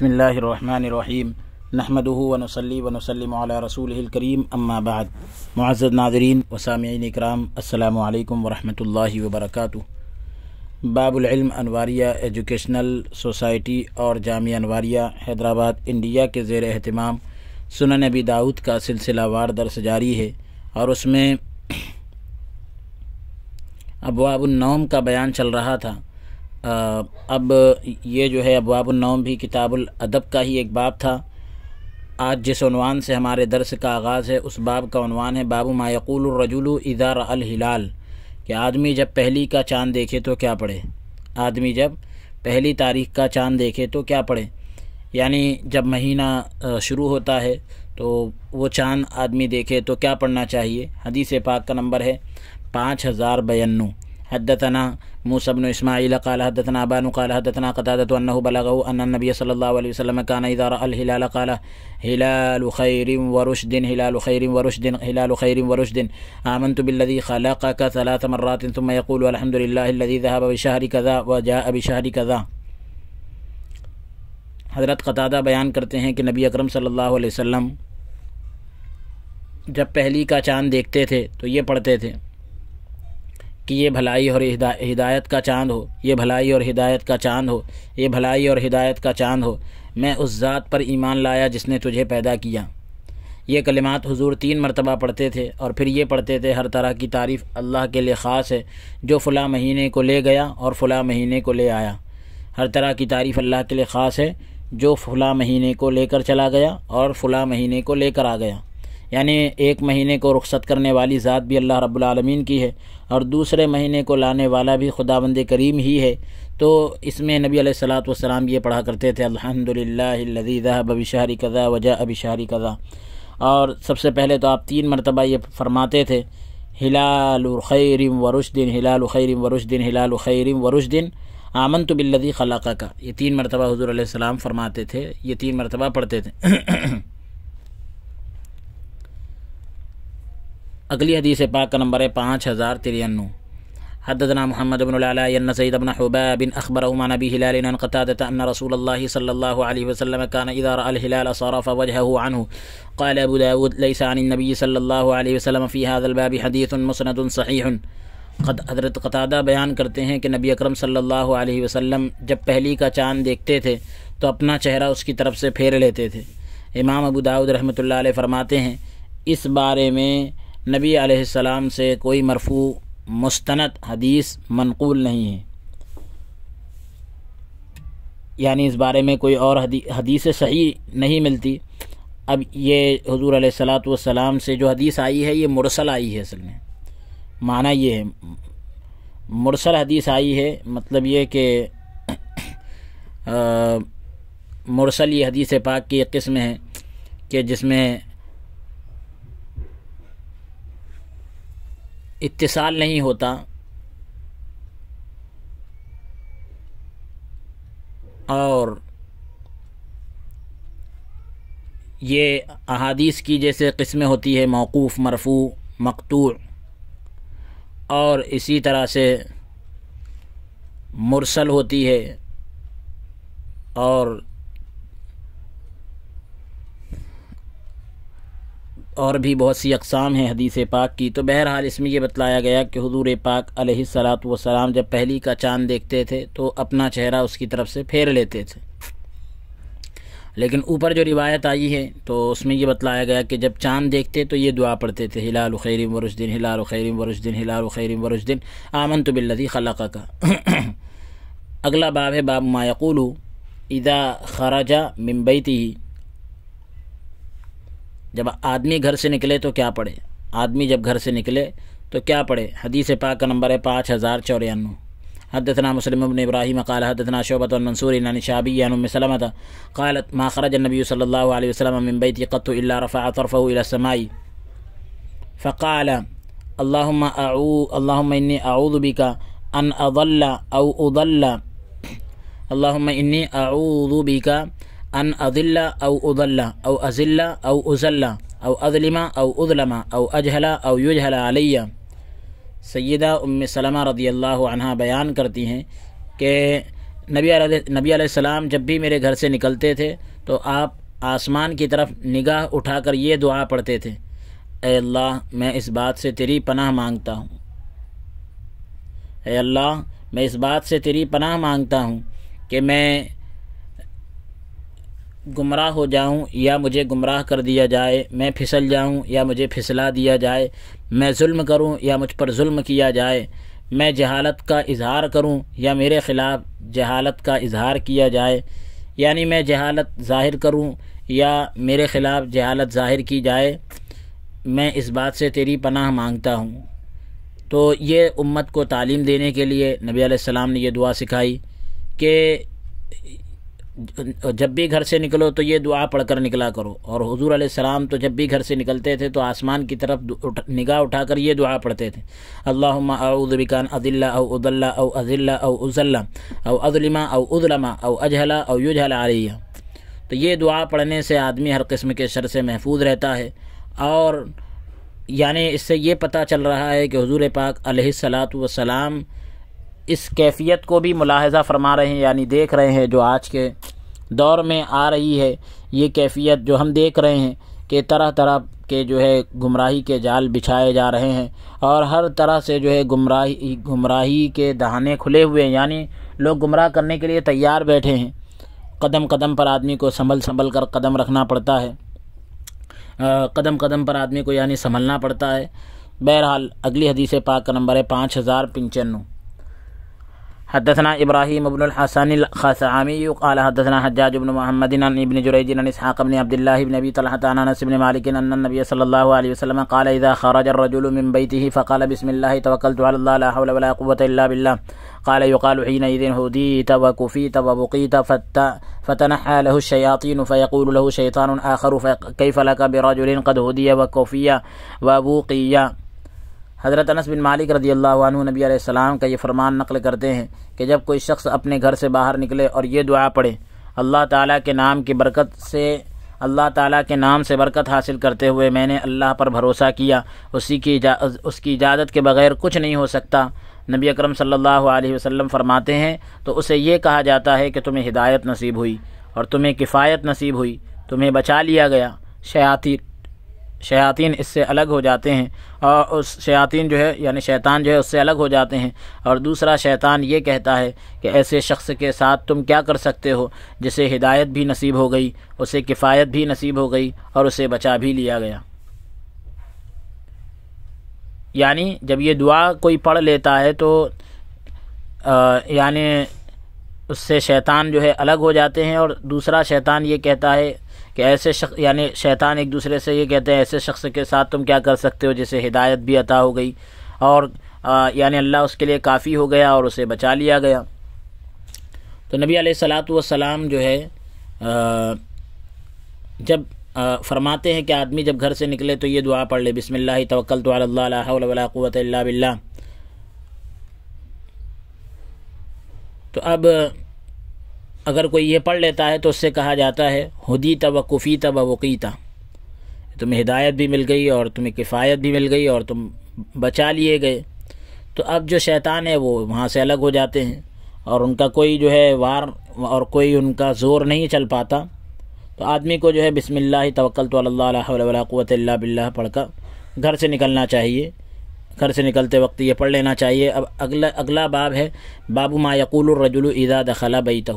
بسم اللہ الرحمن الرحیم الكریم اما الکریم معزز ناظرین و سامعین اکرام السلام علیکم ورحمۃ اللہ وبرکاتہ العلم انواریہ ایجوکیشنل سوسائٹی اور جامعہ انواریہ حیدرآباد انڈیا کے زیر اہتمام سنن نبی داؤد کا سلسلہ وار درس جاری ہے اور اس میں ابواب النوم کا بیان چل رہا تھا اب یہ جو ہے ابواب النوم بھی کتاب الادب کا ہی ایک باب تھا آج جس عنوان سے ہمارے درس کا آغاز ہے اس باب کا عنوان ہے باب یقول الرجل الرجول اظہار الحلال کہ آدمی جب پہلی کا چاند دیکھے تو کیا پڑھے آدمی جب پہلی تاریخ کا چاند دیکھے تو کیا پڑھے یعنی جب مہینہ شروع ہوتا ہے تو وہ چاند آدمی دیکھے تو کیا پڑھنا چاہیے حدیث پاک کا نمبر ہے پانچ ہزار بینو حدتنا موسى بن اسماعيل قال حدثنا ابان قال حدثنا قتادة انه بلغه ان النبي صلى الله عليه وسلم كان اذا راى الهلال قال هلال خير ورشد هلال خير ورشد هلال خير ورشد امنت بالذي خلقك ثلاث مرات ثم يقول الحمد لله الذي ذهب بشهر كذا وجاء بشهر كذا حضرت قتادہ بیان کرتے ہیں کہ نبی اکرم صلی اللہ علیہ وسلم جب پہلی کا چاند دیکھتے تھے تو یہ پڑھتے تھے کہ یہ بھلائی اور ہدایت کا چاند ہو یہ بھلائی اور ہدایت کا چاند ہو یہ بھلائی اور ہدایت کا چاند ہو میں اس ذات پر ایمان لایا جس نے تجھے پیدا کیا یہ کلمات حضور تین مرتبہ پڑھتے تھے اور پھر یہ پڑھتے تھے ہر طرح کی تعریف اللہ کے لیے خاص ہے جو فلاں مہینے کو لے گیا اور فلاں مہینے کو لے آیا ہر طرح کی تعریف اللہ کے لیے خاص ہے جو فلاں مہینے کو لے کر چلا گیا اور فلاں مہینے کو لے کر آ گیا یعنی ایک مہینے کو رخصت کرنے والی ذات بھی اللہ رب العالمین کی ہے اور دوسرے مہینے کو لانے والا بھی خدا بند کریم ہی ہے تو اس میں نبی علیہ السلاۃ والسلام یہ پڑھا کرتے تھے الحمد للہ ہلدی ذہب ابش کضا و جا اب شری اور سب سے پہلے تو آپ تین مرتبہ یہ فرماتے تھے ہلال الخرم ورش دن ہلال خیر ورش دن ہلال خیر ورش دن آمن تو بلدی خلاقہ کا یہ تین مرتبہ حضور علیہ السلام فرماتے تھے یہ تین مرتبہ پڑھتے تھے اگلی حدیث پاک کا نمبر ہے پانچ ہزار تریانو العلاء ان سيد بن حباب النّ عن ابي هلال نبی علقط ان رسول صلى الله علیہ وسلم اذا عنه قال ابو داود ليس عن النبي صلى الله عليه وسلم في الباب حديث صحيح قد حضرت قطعہ بیان کرتے ہیں کہ نبی اکرم صلی اللہ علیہ وسلم جب پہلی کا چاند دیکھتے تھے تو اپنا چہرہ اس کی طرف سے پھیر لیتے تھے امام ابو رحمۃ رحمت علیہ فرماتے ہیں اس بارے میں نبی علیہ السلام سے کوئی مرفوع مستند حدیث منقول نہیں ہے یعنی اس بارے میں کوئی اور حدیث صحیح نہیں ملتی اب یہ حضور علیہ السلاۃ والسلام سے جو حدیث آئی ہے یہ مرسل آئی ہے اصل میں معنی یہ ہے مرسل حدیث آئی ہے مطلب یہ کہ مرسل یہ حدیث پاک کی ایک قسم ہے کہ جس میں اتصال نہیں ہوتا اور یہ احادیث کی جیسے قسمیں ہوتی ہے موقوف مرفوع مقتوع اور اسی طرح سے مرسل ہوتی ہے اور اور بھی بہت سی اقسام ہیں حدیث پاک کی تو بہرحال اس میں یہ بتلایا گیا کہ حضور پاک علیہ سلاط وسلام جب پہلی کا چاند دیکھتے تھے تو اپنا چہرہ اس کی طرف سے پھیر لیتے تھے لیکن اوپر جو روایت آئی ہے تو اس میں یہ بتلایا گیا کہ جب چاند دیکھتے تو یہ دعا پڑھتے تھے ہلال الخیرم دن ہلال الخیرم ورش دن ہلال الخیرم ورش دن آمن تو بلدی خلق کا اگلا باب ہے باب مائیکولو اذا خراجہ ممبئی تھی جب آدمی گھر سے نکلے تو کیا پڑھے آدمی جب گھر سے نکلے تو کیا پڑھے حدیث پاک کا نمبر ہے پانچ ہزار چوریانو حدثنا مسلم بن ابراہیم قال حدثنا شعبۃ المنصور اِن شعبی سلمۃ قالت ما خرج نبی صلی اللہ علیہ وسلم من طرفه الی اللہ فقال اللهم اعو اللهم انی اعوذ بك کا اضل او اضل اللهم الم اعوذ کا ان اضل او اضل او اضلاع او عضلہ او اوضلما او او او یجہلا علیہ سیدہ ام سلمہ رضی اللہ عنہ بیان کرتی ہیں کہ نبی نبی علیہ السلام جب بھی میرے گھر سے نکلتے تھے تو آپ آسمان کی طرف نگاہ اٹھا کر یہ دعا پڑھتے تھے اے اللہ میں اس بات سے تیری پناہ مانگتا ہوں اے اللہ میں اس بات سے تیری پناہ مانگتا ہوں کہ میں گمراہ ہو جاؤں یا مجھے گمراہ کر دیا جائے میں پھسل جاؤں یا مجھے پھسلا دیا جائے میں ظلم کروں یا مجھ پر ظلم کیا جائے میں جہالت کا اظہار کروں یا میرے خلاف جہالت کا اظہار کیا جائے یعنی میں جہالت ظاہر کروں یا میرے خلاف جہالت ظاہر کی جائے میں اس بات سے تیری پناہ مانگتا ہوں تو یہ امت کو تعلیم دینے کے لیے نبی علیہ السلام نے یہ دعا سکھائی کہ جب بھی گھر سے نکلو تو یہ دعا پڑھ کر نکلا کرو اور حضور علیہ السلام تو جب بھی گھر سے نکلتے تھے تو آسمان کی طرف نگاہ اٹھا کر یہ دعا پڑھتے تھے علامہ اعوذ بکان ادلّہ او او اوضلّہ او عظلما او عظلما او اجہلا او یجہلا علیہ تو یہ دعا پڑھنے سے آدمی ہر قسم کے شر سے محفوظ رہتا ہے اور یعنی اس سے یہ پتہ چل رہا ہے کہ حضور پاک علیہ السلاۃ وسلام اس کیفیت کو بھی ملاحظہ فرما رہے ہیں یعنی دیکھ رہے ہیں جو آج کے دور میں آ رہی ہے یہ کیفیت جو ہم دیکھ رہے ہیں کہ طرح طرح کے جو ہے گمراہی کے جال بچھائے جا رہے ہیں اور ہر طرح سے جو ہے گمراہی گمراہی کے دہانے کھلے ہوئے ہیں یعنی لوگ گمراہ کرنے کے لیے تیار بیٹھے ہیں قدم قدم پر آدمی کو سنبھل سنبھل کر قدم رکھنا پڑتا ہے قدم قدم پر آدمی کو یعنی سنبھلنا پڑتا ہے بہرحال اگلی حدیث پاک کا نمبر ہے پانچ ہزار پنچنو حدثنا ابراهيم بن الحسن الخثعمي قال حدثنا حجاج بن محمد عن ابن جريج عن اسحاق بن عبد الله بن ابي طلحه عن انس بن مالك ان النبي صلى الله عليه وسلم قال اذا خرج الرجل من بيته فقال بسم الله توكلت على الله لا حول ولا قوه الا بالله قال يقال حينئذ هديت وكفيت وبقيت فت فتنحى له الشياطين فيقول له شيطان اخر فكيف لك برجل قد هدي وكفي وبقي حضرت انس بن مالک رضی اللہ عنہ نبی علیہ السلام کا یہ فرمان نقل کرتے ہیں کہ جب کوئی شخص اپنے گھر سے باہر نکلے اور یہ دعا پڑھے اللہ تعالیٰ کے نام کی برکت سے اللہ تعالیٰ کے نام سے برکت حاصل کرتے ہوئے میں نے اللہ پر بھروسہ کیا اسی کی اس کی اجازت کے بغیر کچھ نہیں ہو سکتا نبی اکرم صلی اللہ علیہ وسلم فرماتے ہیں تو اسے یہ کہا جاتا ہے کہ تمہیں ہدایت نصیب ہوئی اور تمہیں کفایت نصیب ہوئی تمہیں بچا لیا گیا شیاطین شیاطین اس سے الگ ہو جاتے ہیں اور اس شیاطین جو ہے یعنی شیطان جو ہے اس سے الگ ہو جاتے ہیں اور دوسرا شیطان یہ کہتا ہے کہ ایسے شخص کے ساتھ تم کیا کر سکتے ہو جسے ہدایت بھی نصیب ہو گئی اسے کفایت بھی نصیب ہو گئی اور اسے بچا بھی لیا گیا یعنی جب یہ دعا کوئی پڑھ لیتا ہے تو یعنی اس سے شیطان جو ہے الگ ہو جاتے ہیں اور دوسرا شیطان یہ کہتا ہے کہ ایسے شخص یعنی شیطان ایک دوسرے سے یہ کہتے ہیں ایسے شخص کے ساتھ تم کیا کر سکتے ہو جسے ہدایت بھی عطا ہو گئی اور یعنی اللہ اس کے لیے کافی ہو گیا اور اسے بچا لیا گیا تو نبی علیہ السلاۃ والسلام جو ہے جب فرماتے ہیں کہ آدمی جب گھر سے نکلے تو یہ دعا پڑھ لے بسم اللہ توکل تو علیہ قوت اللہ باللہ تو اب اگر کوئی یہ پڑھ لیتا ہے تو اس سے کہا جاتا ہے ہدیتا و کفیتا وقیتا تمہیں ہدایت بھی مل گئی اور تمہیں کفایت بھی مل گئی اور تم بچا لیے گئے تو اب جو شیطان ہے وہ وہاں سے الگ ہو جاتے ہیں اور ان کا کوئی جو ہے وار اور کوئی ان کا زور نہیں چل پاتا تو آدمی کو جو ہے بسم اللہ توکل تو اللہ قوت اللہ بلّہ پڑھ کر گھر سے نکلنا چاہیے گھر سے نکلتے وقت یہ پڑھ لینا چاہیے اب اگلا اگلا باب ہے بابو یقول الرجل اذا دخلا بیتہ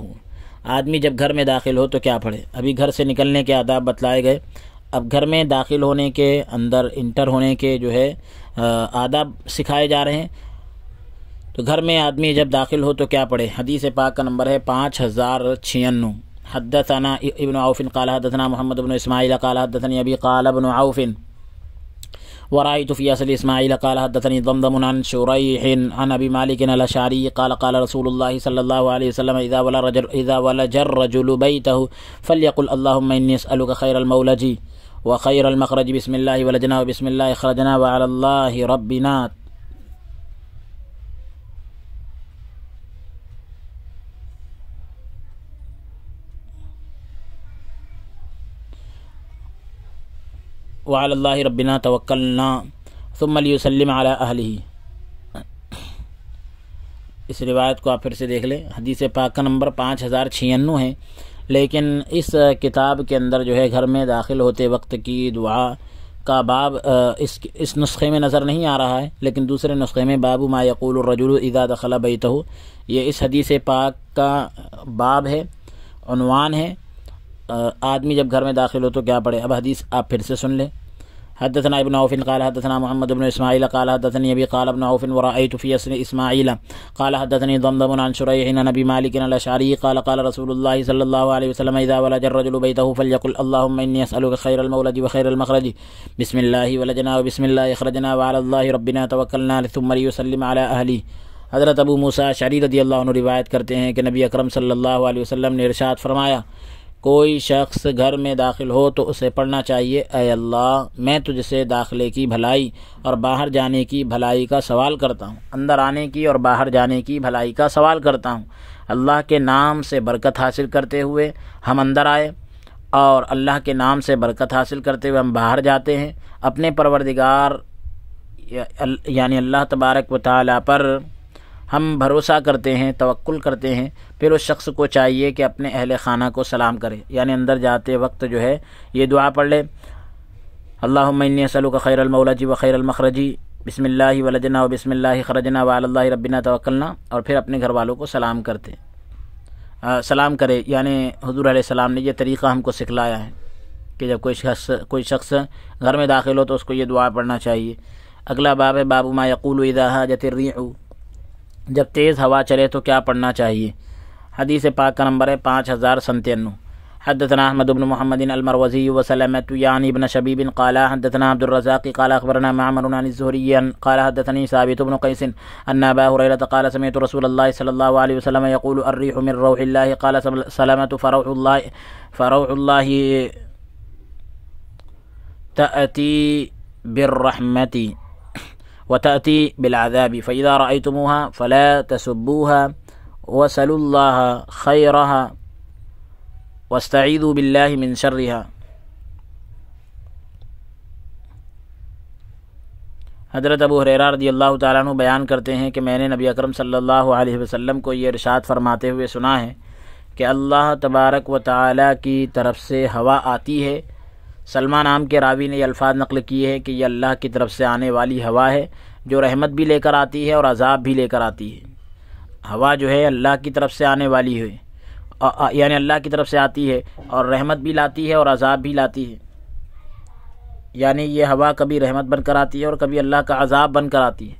آدمی جب گھر میں داخل ہو تو کیا پڑھے ابھی گھر سے نکلنے کے آداب بتلائے گئے اب گھر میں داخل ہونے کے اندر انٹر ہونے کے جو ہے آداب سکھائے جا رہے ہیں تو گھر میں آدمی جب داخل ہو تو کیا پڑھے حدیث پاک کا نمبر ہے پانچ ہزار چھیانو حدثنا ابن عوفن قال حدثنا محمد ابن اسماعیل قال کالحدنی ابی قال ابن عوفن ورأيت في أسل إسماعيل قال حدثني ضمضم عن شريح عن أبي مالك الأشعري قال قال رسول الله صلى الله عليه وسلم إذا ولا رجل إذا ولج الرجل بيته فليقل اللهم إني أسألك خير المولج وخير المخرج بسم الله ولجنا وبسم الله خرجنا وعلى الله ربنا الله ربنا توكلنا ثم ليسلم على أهله اس روایت کو آپ پھر سے دیکھ لیں حدیث پاک کا نمبر پانچ ہزار چھیانوے ہے لیکن اس کتاب کے اندر جو ہے گھر میں داخل ہوتے وقت کی دعا کا باب اس اس نسخے میں نظر نہیں آ رہا ہے لیکن دوسرے نسخے میں باب ما یقول الرجل اذا دخل بیتہ یہ اس حدیث پاک کا باب ہے عنوان ہے آدمی جب گھر میں داخل ہو تو کیا پڑھے اب حدیث آپ پھر سے سن لیں حدثنا ابن عوف قال حدثنا محمد بن قال قال ابن عوف اسن اسماعيل قال حدثني ضمضم عن شريح نبی ابي مالك الاشعري قال قال رسول الله صلی اللہ علیہ وسلم اذا الرجل خیر المولد وخير المخرج بسم اللہ الله اللہ وعلى و ربنا توكلنا ثم ليسلم على اهله حضرت ابو موسیٰ شعری رضی اللہ روایت کرتے ہیں کہ نبی اکرم صلی اللہ علیہ وسلم نے ارشاد فرمایا کوئی شخص گھر میں داخل ہو تو اسے پڑھنا چاہیے اے اللہ میں تجھ سے داخلے کی بھلائی اور باہر جانے کی بھلائی کا سوال کرتا ہوں اندر آنے کی اور باہر جانے کی بھلائی کا سوال کرتا ہوں اللہ کے نام سے برکت حاصل کرتے ہوئے ہم اندر آئے اور اللہ کے نام سے برکت حاصل کرتے ہوئے ہم باہر جاتے ہیں اپنے پروردگار یعنی اللہ تبارک و تعالیٰ پر ہم بھروسہ کرتے ہیں توقل کرتے ہیں پھر اس شخص کو چاہیے کہ اپنے اہل خانہ کو سلام کرے یعنی اندر جاتے وقت جو ہے یہ دعا پڑھ لے اللہ مین خیر المولا المولجی و خیر المخرجی بسم اللہ و بسم اللہ خرجنا و اللہ ربنا توکلنا اور پھر اپنے گھر والوں کو سلام کرتے سلام کرے یعنی حضور علیہ السلام نے یہ طریقہ ہم کو سکھلایا ہے کہ جب کوئی شخص کوئی شخص گھر میں داخل ہو تو اس کو یہ دعا پڑھنا چاہیے اگلا باب ہے باب اذا حاجت جتر جب تیز ہوا چلے تو کیا پڑھنا چاہیے حدیث پاک کا نمبر ہے پانچ ہزار احمد بن محمد مدعبن محمدن المروضی ابن شبی بن حدثنا عبد الرزاق قال اخبرنا معمر عن الزهري قال حدثني ثابت بن ابا هريره قال سمعت رسول الله صلی اللہ علیہ وسلم من روح قال عمر فروح الله فروح الله العتی برحمتی وتأتي بالعذاب فإذا رأيتموها فلا تسبوها وسلوا الله خيرها واستعيذوا بالله من شرها حضرت ابو رضی اللہ تعالیٰ عنہ بیان کرتے ہیں کہ میں نے نبی اکرم صلی اللہ علیہ وسلم کو یہ ارشاد فرماتے ہوئے سنا ہے کہ اللہ تبارک و تعالیٰ کی طرف سے ہوا آتی ہے سلمان عام کے راوی نے یہ الفاظ نقل کیے ہیں کہ یہ اللہ کی طرف سے آنے والی ہوا ہے جو رحمت بھی لے کر آتی ہے اور عذاب بھی لے کر آتی ہے ہوا جو ہے اللہ کی طرف سے آنے والی ہے یعنی اللہ کی طرف سے آتی ہے اور رحمت بھی لاتی ہے اور عذاب بھی لاتی ہے یعنی یہ ہوا کبھی رحمت بن کر آتی ہے اور کبھی اللہ کا عذاب بن کر آتی ہے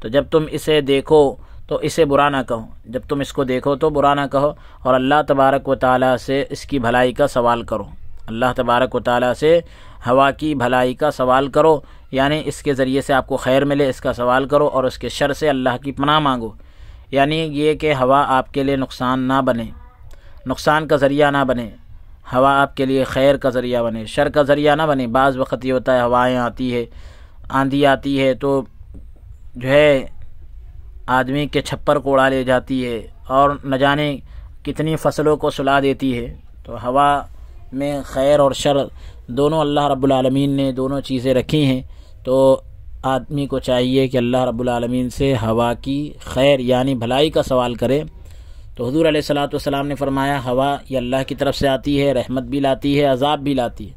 تو جب تم اسے دیکھو تو اسے برا نہ کہو جب تم اس کو دیکھو تو برا نہ کہو اور اللہ تبارک و تعالیٰ سے اس کی بھلائی کا سوال کرو اللہ تبارک و تعالیٰ سے ہوا کی بھلائی کا سوال کرو یعنی اس کے ذریعے سے آپ کو خیر ملے اس کا سوال کرو اور اس کے شر سے اللہ کی پناہ مانگو یعنی یہ کہ ہوا آپ کے لیے نقصان نہ بنے نقصان کا ذریعہ نہ بنے ہوا آپ کے لیے خیر کا ذریعہ بنے شر کا ذریعہ نہ بنے بعض وقت یہ ہوتا ہے ہوائیں آتی ہے آندھی آتی ہے تو جو ہے آدمی کے چھپر کو اڑا لے جاتی ہے اور نہ جانے کتنی فصلوں کو سلا دیتی ہے تو ہوا میں خیر اور شر دونوں اللہ رب العالمین نے دونوں چیزیں رکھی ہیں تو آدمی کو چاہیے کہ اللہ رب العالمین سے ہوا کی خیر یعنی بھلائی کا سوال کرے تو حضور علیہ السلاۃ والسلام نے فرمایا ہوا یہ اللہ کی طرف سے آتی ہے رحمت بھی لاتی ہے عذاب بھی لاتی ہے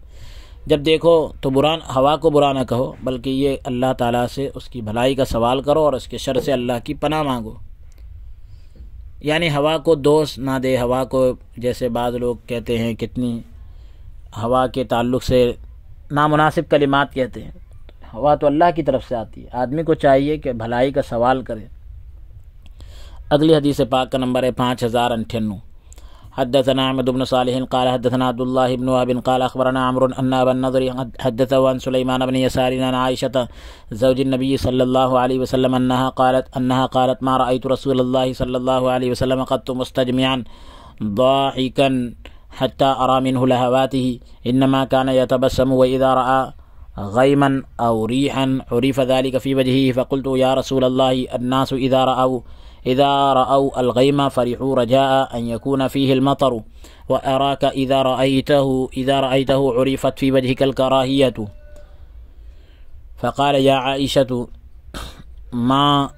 جب دیکھو تو برا ہوا کو برا نہ کہو بلکہ یہ اللہ تعالیٰ سے اس کی بھلائی کا سوال کرو اور اس کے شر سے اللہ کی پناہ مانگو یعنی ہوا کو دوست نہ دے ہوا کو جیسے بعض لوگ کہتے ہیں کتنی ہوا کے تعلق سے نامناسب کلمات کہتے ہیں ہوا تو اللہ کی طرف سے آتی ہے آدمی کو چاہیے کہ بھلائی کا سوال کرے اگلی حدیث پاک کا نمبر ہے پانچ ہزار حدثنا بن صالح قال الله بن وهب قال اخبرنا عمرو ان ابا النضر امر عن سليمان بن يسار عن عائشه زوج النبی صلی اللہ علیہ وسلم قالت انها قالت ما رايت رسول الله صلی اللہ علیہ وسلم قد مستجمعا ضاحکا حتى أرى منه لهواته إنما كان يتبسم وإذا رأى غيما أو ريحا عرف ذلك في وجهه فقلت يا رسول الله الناس إذا رأوا إذا رأوا الغيم فرحوا رجاء أن يكون فيه المطر وأراك إذا رأيته إذا رأيته عرفت في وجهك الكراهية فقال يا عائشة ما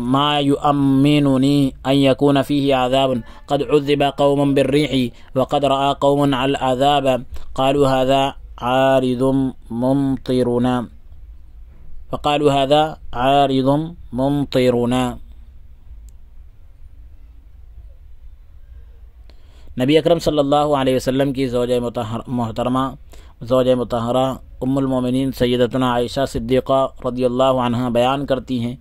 ما يؤمنني أن يكون فيه عذاب قد عذب قوم بالريح وقد رأى قوم على العذاب قالوا هذا عارض ممطرنا فقالوا هذا عارض ممطرنا نبي أكرم صلى الله عليه وسلم كي زوجة محترمة زوجة مطهرة ام المؤمنين سيدتنا عائشة صديقة رضي الله عنها بيان کرتی ہیں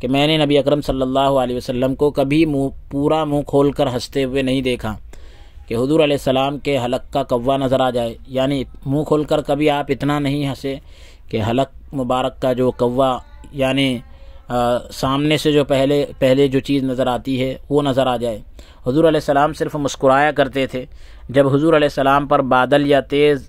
کہ میں نے نبی اکرم صلی اللہ علیہ وسلم کو کبھی پورا منہ کھول کر ہنستے ہوئے نہیں دیکھا کہ حضور علیہ السلام کے حلق کا کوا نظر آ جائے یعنی منہ کھول کر کبھی آپ اتنا نہیں ہنسے کہ حلق مبارک کا جو کوا یعنی سامنے سے جو پہلے پہلے جو چیز نظر آتی ہے وہ نظر آ جائے حضور علیہ السلام صرف مسکرایا کرتے تھے جب حضور علیہ السلام پر بادل یا تیز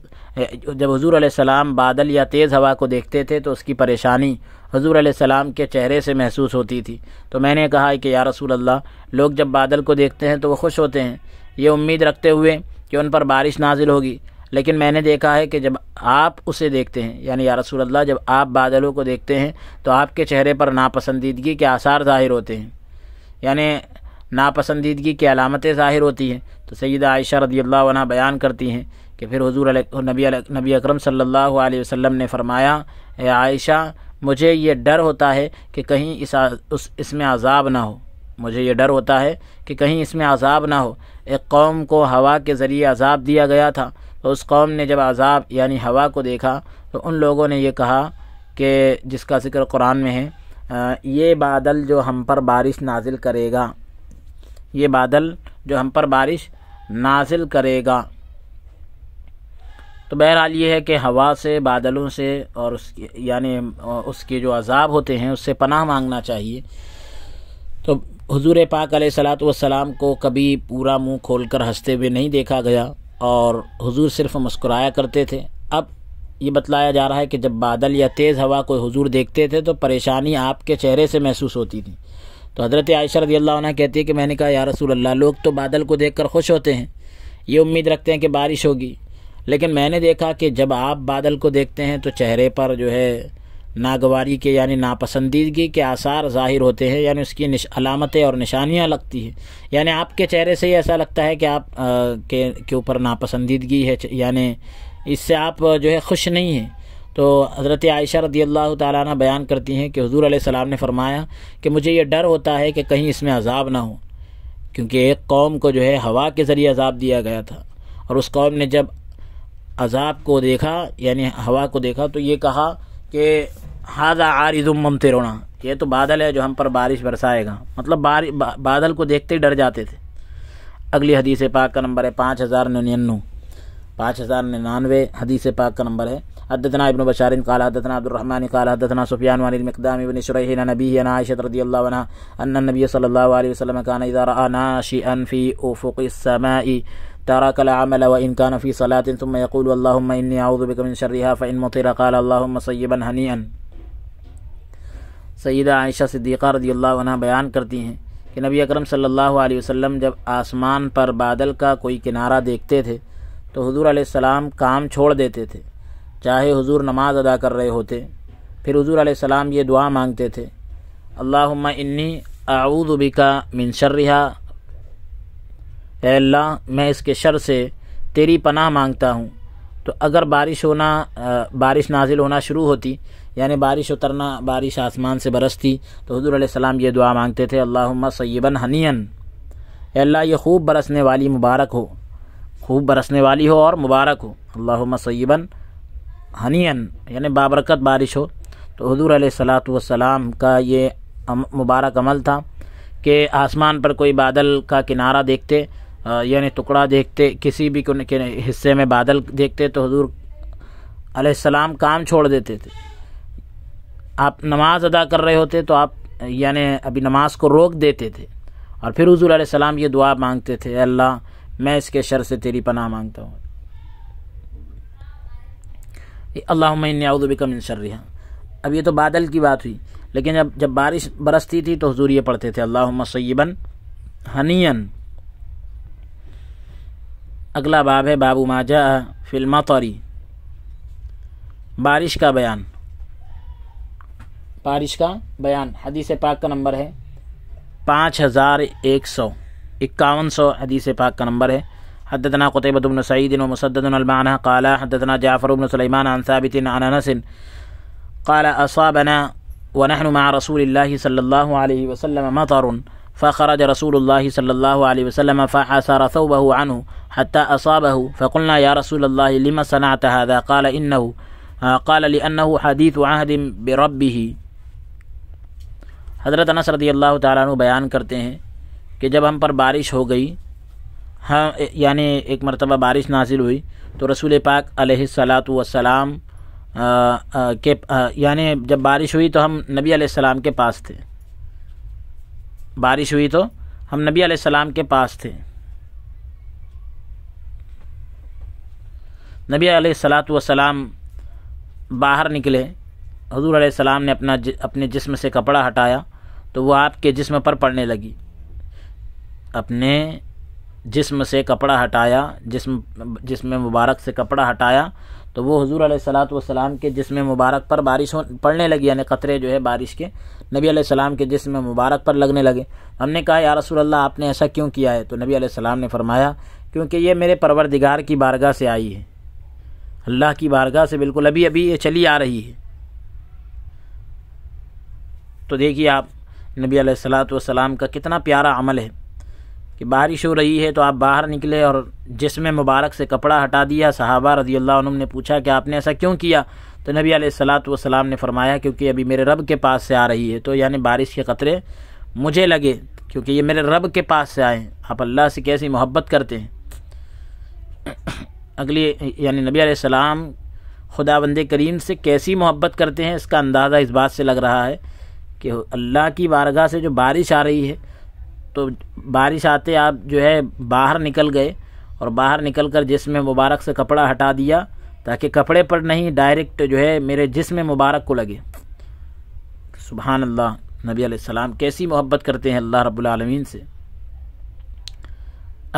جب حضور علیہ السلام بادل یا تیز ہوا کو دیکھتے تھے تو اس کی پریشانی حضور علیہ السلام کے چہرے سے محسوس ہوتی تھی تو میں نے کہا کہ یا رسول اللہ لوگ جب بادل کو دیکھتے ہیں تو وہ خوش ہوتے ہیں یہ امید رکھتے ہوئے کہ ان پر بارش نازل ہوگی لیکن میں نے دیکھا ہے کہ جب آپ اسے دیکھتے ہیں یعنی یا رسول اللہ جب آپ بادلوں کو دیکھتے ہیں تو آپ کے چہرے پر ناپسندیدگی کے آثار ظاہر ہوتے ہیں یعنی ناپسندیدگی کی علامتیں ظاہر ہوتی ہیں تو سیدہ عائشہ رضی اللہ عنہ بیان کرتی ہیں کہ پھر حضور علیہ نبی نبی اکرم صلی اللہ علیہ وسلم نے فرمایا اے عائشہ مجھے یہ ڈر ہوتا ہے کہ کہیں اس اس میں عذاب نہ ہو مجھے یہ ڈر ہوتا ہے کہ کہیں اس میں عذاب نہ ہو ایک قوم کو ہوا کے ذریعے عذاب دیا گیا تھا تو اس قوم نے جب عذاب یعنی ہوا کو دیکھا تو ان لوگوں نے یہ کہا کہ جس کا ذکر قرآن میں ہے یہ بادل جو ہم پر بارش نازل کرے گا یہ بادل جو ہم پر بارش نازل کرے گا تو بہرحال یہ ہے کہ ہوا سے بادلوں سے اور اس کی یعنی اس کے جو عذاب ہوتے ہیں اس سے پناہ مانگنا چاہیے تو حضور پاک علیہ صلاۃ والسلام کو کبھی پورا منہ کھول کر ہنستے ہوئے نہیں دیکھا گیا اور حضور صرف مسکرایا کرتے تھے اب یہ بتلایا جا رہا ہے کہ جب بادل یا تیز ہوا کو حضور دیکھتے تھے تو پریشانی آپ کے چہرے سے محسوس ہوتی تھی تو حضرت عائشہ رضی اللہ عنہ کہتی ہے کہ میں نے کہا یا رسول اللہ لوگ تو بادل کو دیکھ کر خوش ہوتے ہیں یہ امید رکھتے ہیں کہ بارش ہوگی لیکن میں نے دیکھا کہ جب آپ بادل کو دیکھتے ہیں تو چہرے پر جو ہے ناگواری کے یعنی ناپسندیدگی کے آثار ظاہر ہوتے ہیں یعنی اس کی علامتیں اور نشانیاں لگتی ہیں یعنی آپ کے چہرے سے ہی ایسا لگتا ہے کہ آپ کے کے اوپر ناپسندیدگی ہے یعنی اس سے آپ جو ہے خوش نہیں ہیں تو حضرت عائشہ رضی اللہ تعالیٰ بیان کرتی ہیں کہ حضور علیہ السلام نے فرمایا کہ مجھے یہ ڈر ہوتا ہے کہ کہیں اس میں عذاب نہ ہو کیونکہ ایک قوم کو جو ہے ہوا کے ذریعے عذاب دیا گیا تھا اور اس قوم نے جب عذاب کو دیکھا یعنی ہوا کو دیکھا تو یہ کہا کہ ہاضا آر ظم رونا یہ تو بادل ہے جو ہم پر بارش برسائے گا مطلب بادل کو دیکھتے ہی ڈر جاتے تھے اگلی حدیث پاک کا نمبر ہے پانچ ہزار ننانو پانچ ہزار ننانوے حدیث پاک کا نمبر ہے ابن عدد نع ابن البشر قالٰ حد عبدالرحمٰنِ قالحدنا صفیان وََ المقام ابنِثرِن نبیٰ رضی اللہ عنہ النبی صلی اللہ علیہ وسلم رأى ناشئا فی افق السمائی العمل صلاة ثم يقول اللهم إني أعوذ بك من شرها فإن مطر قال اللهم صیبا عن سیدہ عائشہ صدیقہ رضی اللہ عنہ بیان کرتی ہیں کہ نبی اکرم صلی اللہ علیہ وسلم جب آسمان پر بادل کا کوئی کنارہ دیکھتے تھے تو حضور علیہ السلام کام چھوڑ دیتے تھے چاہے حضور نماز ادا کر رہے ہوتے پھر حضور علیہ السلام یہ دعا مانگتے تھے اللہم انی اعوذ بکا من منصریحہ اے اللہ میں اس کے شر سے تیری پناہ مانگتا ہوں تو اگر بارش ہونا بارش نازل ہونا شروع ہوتی یعنی بارش اترنا بارش آسمان سے برستی تو حضور علیہ السلام یہ دعا مانگتے تھے اللّہ سیباً اے اللہ یہ خوب برسنے والی مبارک ہو خوب برسنے والی ہو اور مبارک ہو اللّہ سیبن حنی یعنی بابرکت بارش ہو تو حضور علیہ السلاۃ والسلام کا یہ مبارک عمل تھا کہ آسمان پر کوئی بادل کا کنارہ دیکھتے یعنی ٹکڑا دیکھتے کسی بھی حصے میں بادل دیکھتے تو حضور علیہ السلام کام چھوڑ دیتے تھے آپ نماز ادا کر رہے ہوتے تو آپ یعنی ابھی نماز کو روک دیتے تھے اور پھر حضور علیہ السلام یہ دعا مانگتے تھے اے اللہ میں اس کے شر سے تیری پناہ مانگتا ہوں اللہ اعوذ کا من رہا اب یہ تو بادل کی بات ہوئی لیکن جب جب بارش برستی تھی تو حضور یہ پڑھتے تھے اللہ مسیبن ہنین اگلا باب ہے بابو ماجا فلمہ طوری بارش کا بیان بارش کا بیان حدیث پاک کا نمبر ہے پانچ ہزار ایک سو اکاون سو حدیث پاک کا نمبر ہے قطيبة بن سعید ومسدد العلمانہ قال حدتنا جعفر ابن سلیمان عن ثابت عن قالا قال بنا ونہ نما رسول اللہ مطر فخرج رسول الله صلى الله عليه وسلم فحسر ثوبه عنه حتى أصابه فقلنا يا رسول الله لما صنعت هذا قال إنه قال لأنه حديث عهد بربه حضرت رضی اللہ تعالیٰ عنہ بیان کرتے ہیں کہ جب ہم پر بارش ہو گئی ہاں یعنی ایک مرتبہ بارش نازل ہوئی تو رسول پاک علیہ السلاۃ والسلام کے یعنی جب بارش ہوئی تو ہم نبی علیہ السلام کے پاس تھے بارش ہوئی تو ہم نبی علیہ السلام کے پاس تھے نبی علیہ السلاۃ والسلام باہر نکلے حضور علیہ السلام نے اپنا اپنے جسم سے کپڑا ہٹایا تو وہ آپ کے جسم پر پڑنے لگی اپنے جسم سے کپڑا ہٹایا جسم جسم مبارک سے کپڑا ہٹایا تو وہ حضور علیہ السلاۃ والسلام کے جسم مبارک پر بارش پڑنے لگی یعنی قطرے جو ہے بارش کے نبی علیہ السلام کے جسم مبارک پر لگنے لگے ہم نے کہا یا رسول اللہ آپ نے ایسا کیوں کیا ہے تو نبی علیہ السلام نے فرمایا کیونکہ یہ میرے پروردگار کی بارگاہ سے آئی ہے اللہ کی بارگاہ سے بالکل ابھی ابھی یہ چلی آ رہی ہے تو دیکھیے آپ نبی علیہ السلاۃ والسلام کا کتنا پیارا عمل ہے کہ بارش ہو رہی ہے تو آپ باہر نکلے اور جسم مبارک سے کپڑا ہٹا دیا صحابہ رضی اللہ عنہ نے پوچھا کہ آپ نے ایسا کیوں کیا تو نبی علیہ السلاۃ والسلام نے فرمایا کیونکہ ابھی میرے رب کے پاس سے آ رہی ہے تو یعنی بارش کے قطرے مجھے لگے کیونکہ یہ میرے رب کے پاس سے آئیں آپ اللہ سے کیسی محبت کرتے ہیں اگلی یعنی نبی علیہ السلام خدا بند کریم سے کیسی محبت کرتے ہیں اس کا اندازہ اس بات سے لگ رہا ہے کہ اللہ کی بارگاہ سے جو بارش آ رہی ہے تو بارش آتے آپ جو ہے باہر نکل گئے اور باہر نکل کر جسم مبارک سے کپڑا ہٹا دیا تاکہ کپڑے پر نہیں ڈائریکٹ جو ہے میرے جسم مبارک کو لگے سبحان اللہ نبی علیہ السلام کیسی محبت کرتے ہیں اللہ رب العالمین سے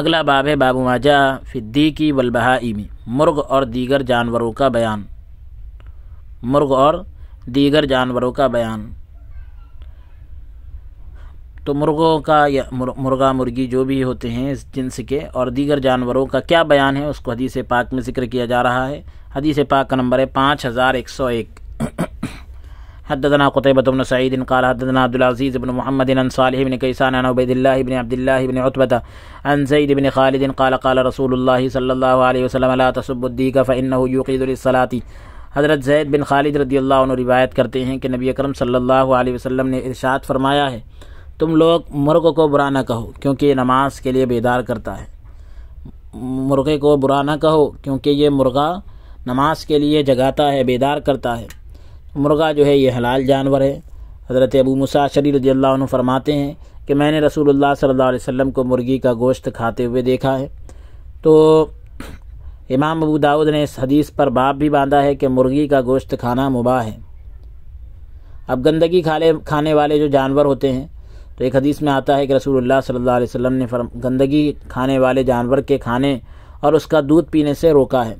اگلا باب ہے بابو ماجہ فدی کی ولبہ ایمی مرغ اور دیگر جانوروں کا بیان مرغ اور دیگر جانوروں کا بیان تو مرغوں کا یا مرغا مرغی جو بھی ہوتے ہیں اس جنس کے اور دیگر جانوروں کا کیا بیان ہے اس کو حدیث پاک میں ذکر کیا جا رہا ہے حدیث پاک کا نمبر ہے پانچ ہزار ایک سو ایک بن سعید ان قال حددنا عبدالعزیز بن محمد صالح بن عن عبید اللہ بن عبد بن ابن ان زید بن ان قال قال رسول اللہ صلی اللہ علیہ وسلم لا تصب الدی کا یقید للصلاة حضرت زید بن خالد رضی اللہ عنہ روایت کرتے ہیں کہ نبی اکرم صلی اللہ علیہ وسلم نے ارشاد فرمایا ہے تم لوگ مرغ کو برا نہ کہو کیونکہ یہ نماز کے لیے بیدار کرتا ہے مرغے کو برا نہ کہو کیونکہ یہ مرغا نماز کے لیے جگاتا ہے بیدار کرتا ہے مرغا جو ہے یہ حلال جانور ہے حضرت ابو مسا شری رضی اللہ عنہ فرماتے ہیں کہ میں نے رسول اللہ صلی اللہ علیہ وسلم کو مرغی کا گوشت کھاتے ہوئے دیکھا ہے تو امام ابو داود نے اس حدیث پر باپ بھی باندھا ہے کہ مرغی کا گوشت کھانا مباح ہے اب گندگی کھالے کھانے والے جو جانور ہوتے ہیں تو ایک حدیث میں آتا ہے کہ رسول اللہ صلی اللہ علیہ وسلم نے فرم گندگی کھانے والے جانور کے کھانے اور اس کا دودھ پینے سے روکا ہے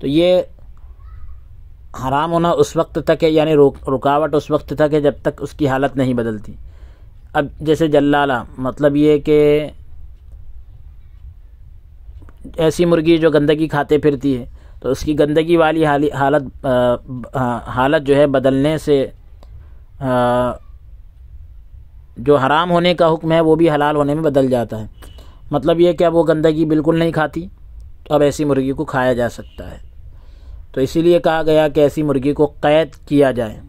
تو یہ حرام ہونا اس وقت تک ہے یعنی رکاوٹ اس وقت تک ہے جب تک اس کی حالت نہیں بدلتی اب جیسے جلالہ مطلب یہ کہ ایسی مرغی جو گندگی کھاتے پھرتی ہے تو اس کی گندگی والی حالت حالت جو ہے بدلنے سے جو حرام ہونے کا حکم ہے وہ بھی حلال ہونے میں بدل جاتا ہے مطلب یہ کہ اب وہ گندگی بالکل نہیں کھاتی اب ایسی مرغی کو کھایا جا سکتا ہے تو اسی لیے کہا گیا کہ ایسی مرغی کو قید کیا جائے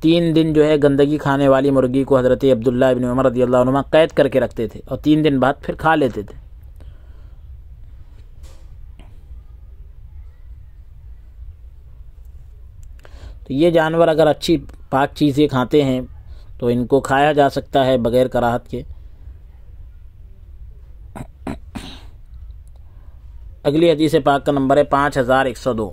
تین دن جو ہے گندگی کھانے والی مرغی کو حضرت عبداللہ ابن عمر رضی اللہ عنہ قید کر کے رکھتے تھے اور تین دن بعد پھر کھا لیتے تھے تو یہ جانور اگر اچھی پاک چیزیں کھاتے ہیں تو ان کو کھایا جا سکتا ہے بغیر کراہت کے اگلی حدیث پاک کا نمبر ہے پانچ ہزار ایک سو دو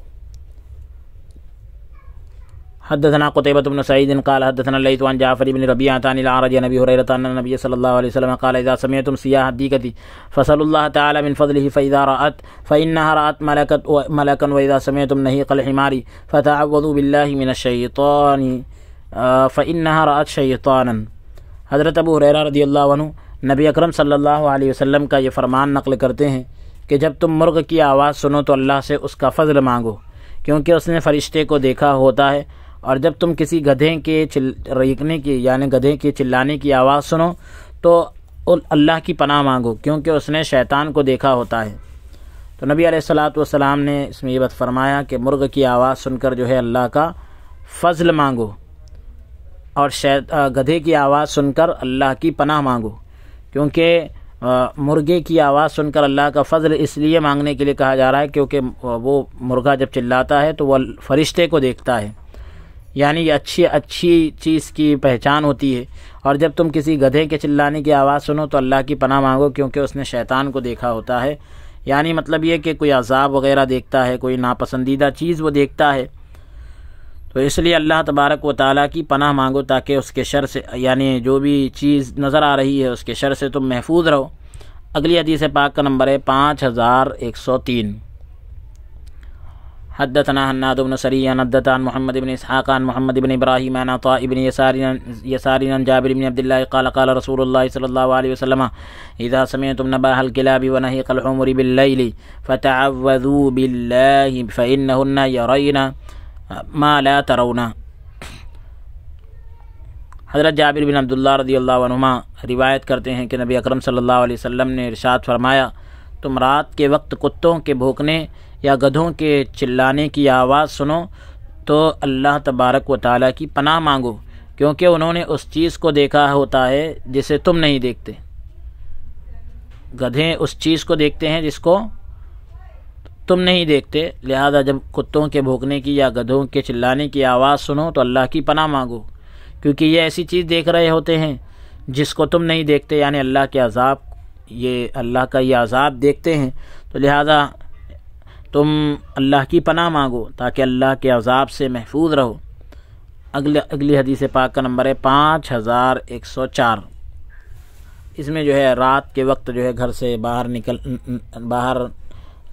حدثنا قطيبة بن سعيد قال حدثنا الليث عن جعفر بن ربيعة عن الأعرج عن أبي هريرة أن النبي صلى الله عليه وسلم قال إذا سمعتم سياح الديكة فسألوا الله تعالى من فضله فإذا رأت فإنها رأت ملكا وإذا سمعتم نهيق الحمار فتعوذوا بالله من الشيطان فعنہ راج شعیۃ حضرت ابو حریرہ رضی اللہ عنہ نبی اکرم صلی اللہ علیہ وسلم کا یہ فرمان نقل کرتے ہیں کہ جب تم مرغ کی آواز سنو تو اللہ سے اس کا فضل مانگو کیونکہ اس نے فرشتے کو دیکھا ہوتا ہے اور جب تم کسی گدھے کے چل ریکنے کی یعنی گدھے کے چلانے کی آواز سنو تو اللہ کی پناہ مانگو کیونکہ اس نے شیطان کو دیکھا ہوتا ہے تو نبی علیہ السلاۃ والسلام نے اس میں یہ بات فرمایا کہ مرغ کی آواز سن کر جو ہے اللہ کا فضل مانگو اور شید گدھے کی آواز سن کر اللہ کی پناہ مانگو کیونکہ مرغے کی آواز سن کر اللہ کا فضل اس لیے مانگنے کے لیے کہا جا رہا ہے کیونکہ وہ مرغہ جب چلاتا ہے تو وہ فرشتے کو دیکھتا ہے یعنی یہ اچھی اچھی چیز کی پہچان ہوتی ہے اور جب تم کسی گدھے کے چلانے کی آواز سنو تو اللہ کی پناہ مانگو کیونکہ اس نے شیطان کو دیکھا ہوتا ہے یعنی مطلب یہ کہ کوئی عذاب وغیرہ دیکھتا ہے کوئی ناپسندیدہ چیز وہ دیکھتا ہے تو اس لیے اللہ تبارک و تعالیٰ کی پناہ مانگو تاکہ اس کے شر سے یعنی جو بھی چیز نظر آ رہی ہے اس کے شر سے تم محفوظ رہو اگلی حدیث پاک کا نمبر ہے پانچ ہزار ایک سو تین حناد بن حدطنٰ النّبن عن محمد بن اسحاق عن محمد بن ابراہیم عناۃ جابر بن عبد الله قال قال رسول الله صلی اللہ علیہ وسلم اذا الكلاب ونهيق الحمر بالليل فتعوذوا بالله فانهن يرين ما لا ترونا حضرت جابر بن عبداللہ رضی اللہ عنہما روایت کرتے ہیں کہ نبی اکرم صلی اللہ علیہ وسلم نے ارشاد فرمایا تم رات کے وقت کتوں کے بھوکنے یا گدھوں کے چلانے کی آواز سنو تو اللہ تبارک و تعالیٰ کی پناہ مانگو کیونکہ انہوں نے اس چیز کو دیکھا ہوتا ہے جسے تم نہیں دیکھتے گدھے اس چیز کو دیکھتے ہیں جس کو تم نہیں دیکھتے لہذا جب کتوں کے بھوکنے کی یا گدھوں کے چلانے کی آواز سنو تو اللہ کی پناہ مانگو کیونکہ یہ ایسی چیز دیکھ رہے ہوتے ہیں جس کو تم نہیں دیکھتے یعنی اللہ کے عذاب یہ اللہ کا یہ عذاب دیکھتے ہیں تو لہذا تم اللہ کی پناہ مانگو تاکہ اللہ کے عذاب سے محفوظ رہو اگلے اگلی حدیث پاک کا نمبر ہے پانچ ہزار ایک سو چار اس میں جو ہے رات کے وقت جو ہے گھر سے باہر نکل باہر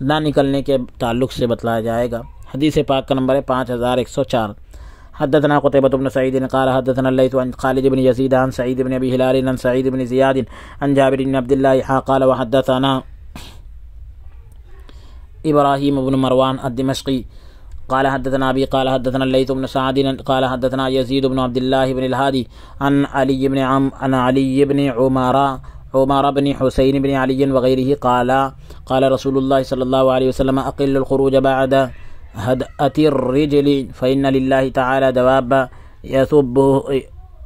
نہ نکلنے کے تعلق سے بتلایا جائے گا حدیث پاک کا نمبر ہے پانچ ہزار ایک سو چار حدثنا حدثنا بن بن سعيد قال الليث عن عن خالد يزيد سعيد بن أبي هلال عن سعيد بن زياد عن جابر بن عبد الله قال وحدثنا بن مروان الدمشقي قال حدثنا أبي قال حدثنا الليث بن سعد قال حدثنا يزيد بن عبد الله بن الهادي عن علي بن عم عن علي بن عمر عمر بن حسين بن علي وغيره قال قال رسول الله صلى الله عليه وسلم أقل الخروج بعد هدأة الرجل فإن لله تعالى دواب يثبه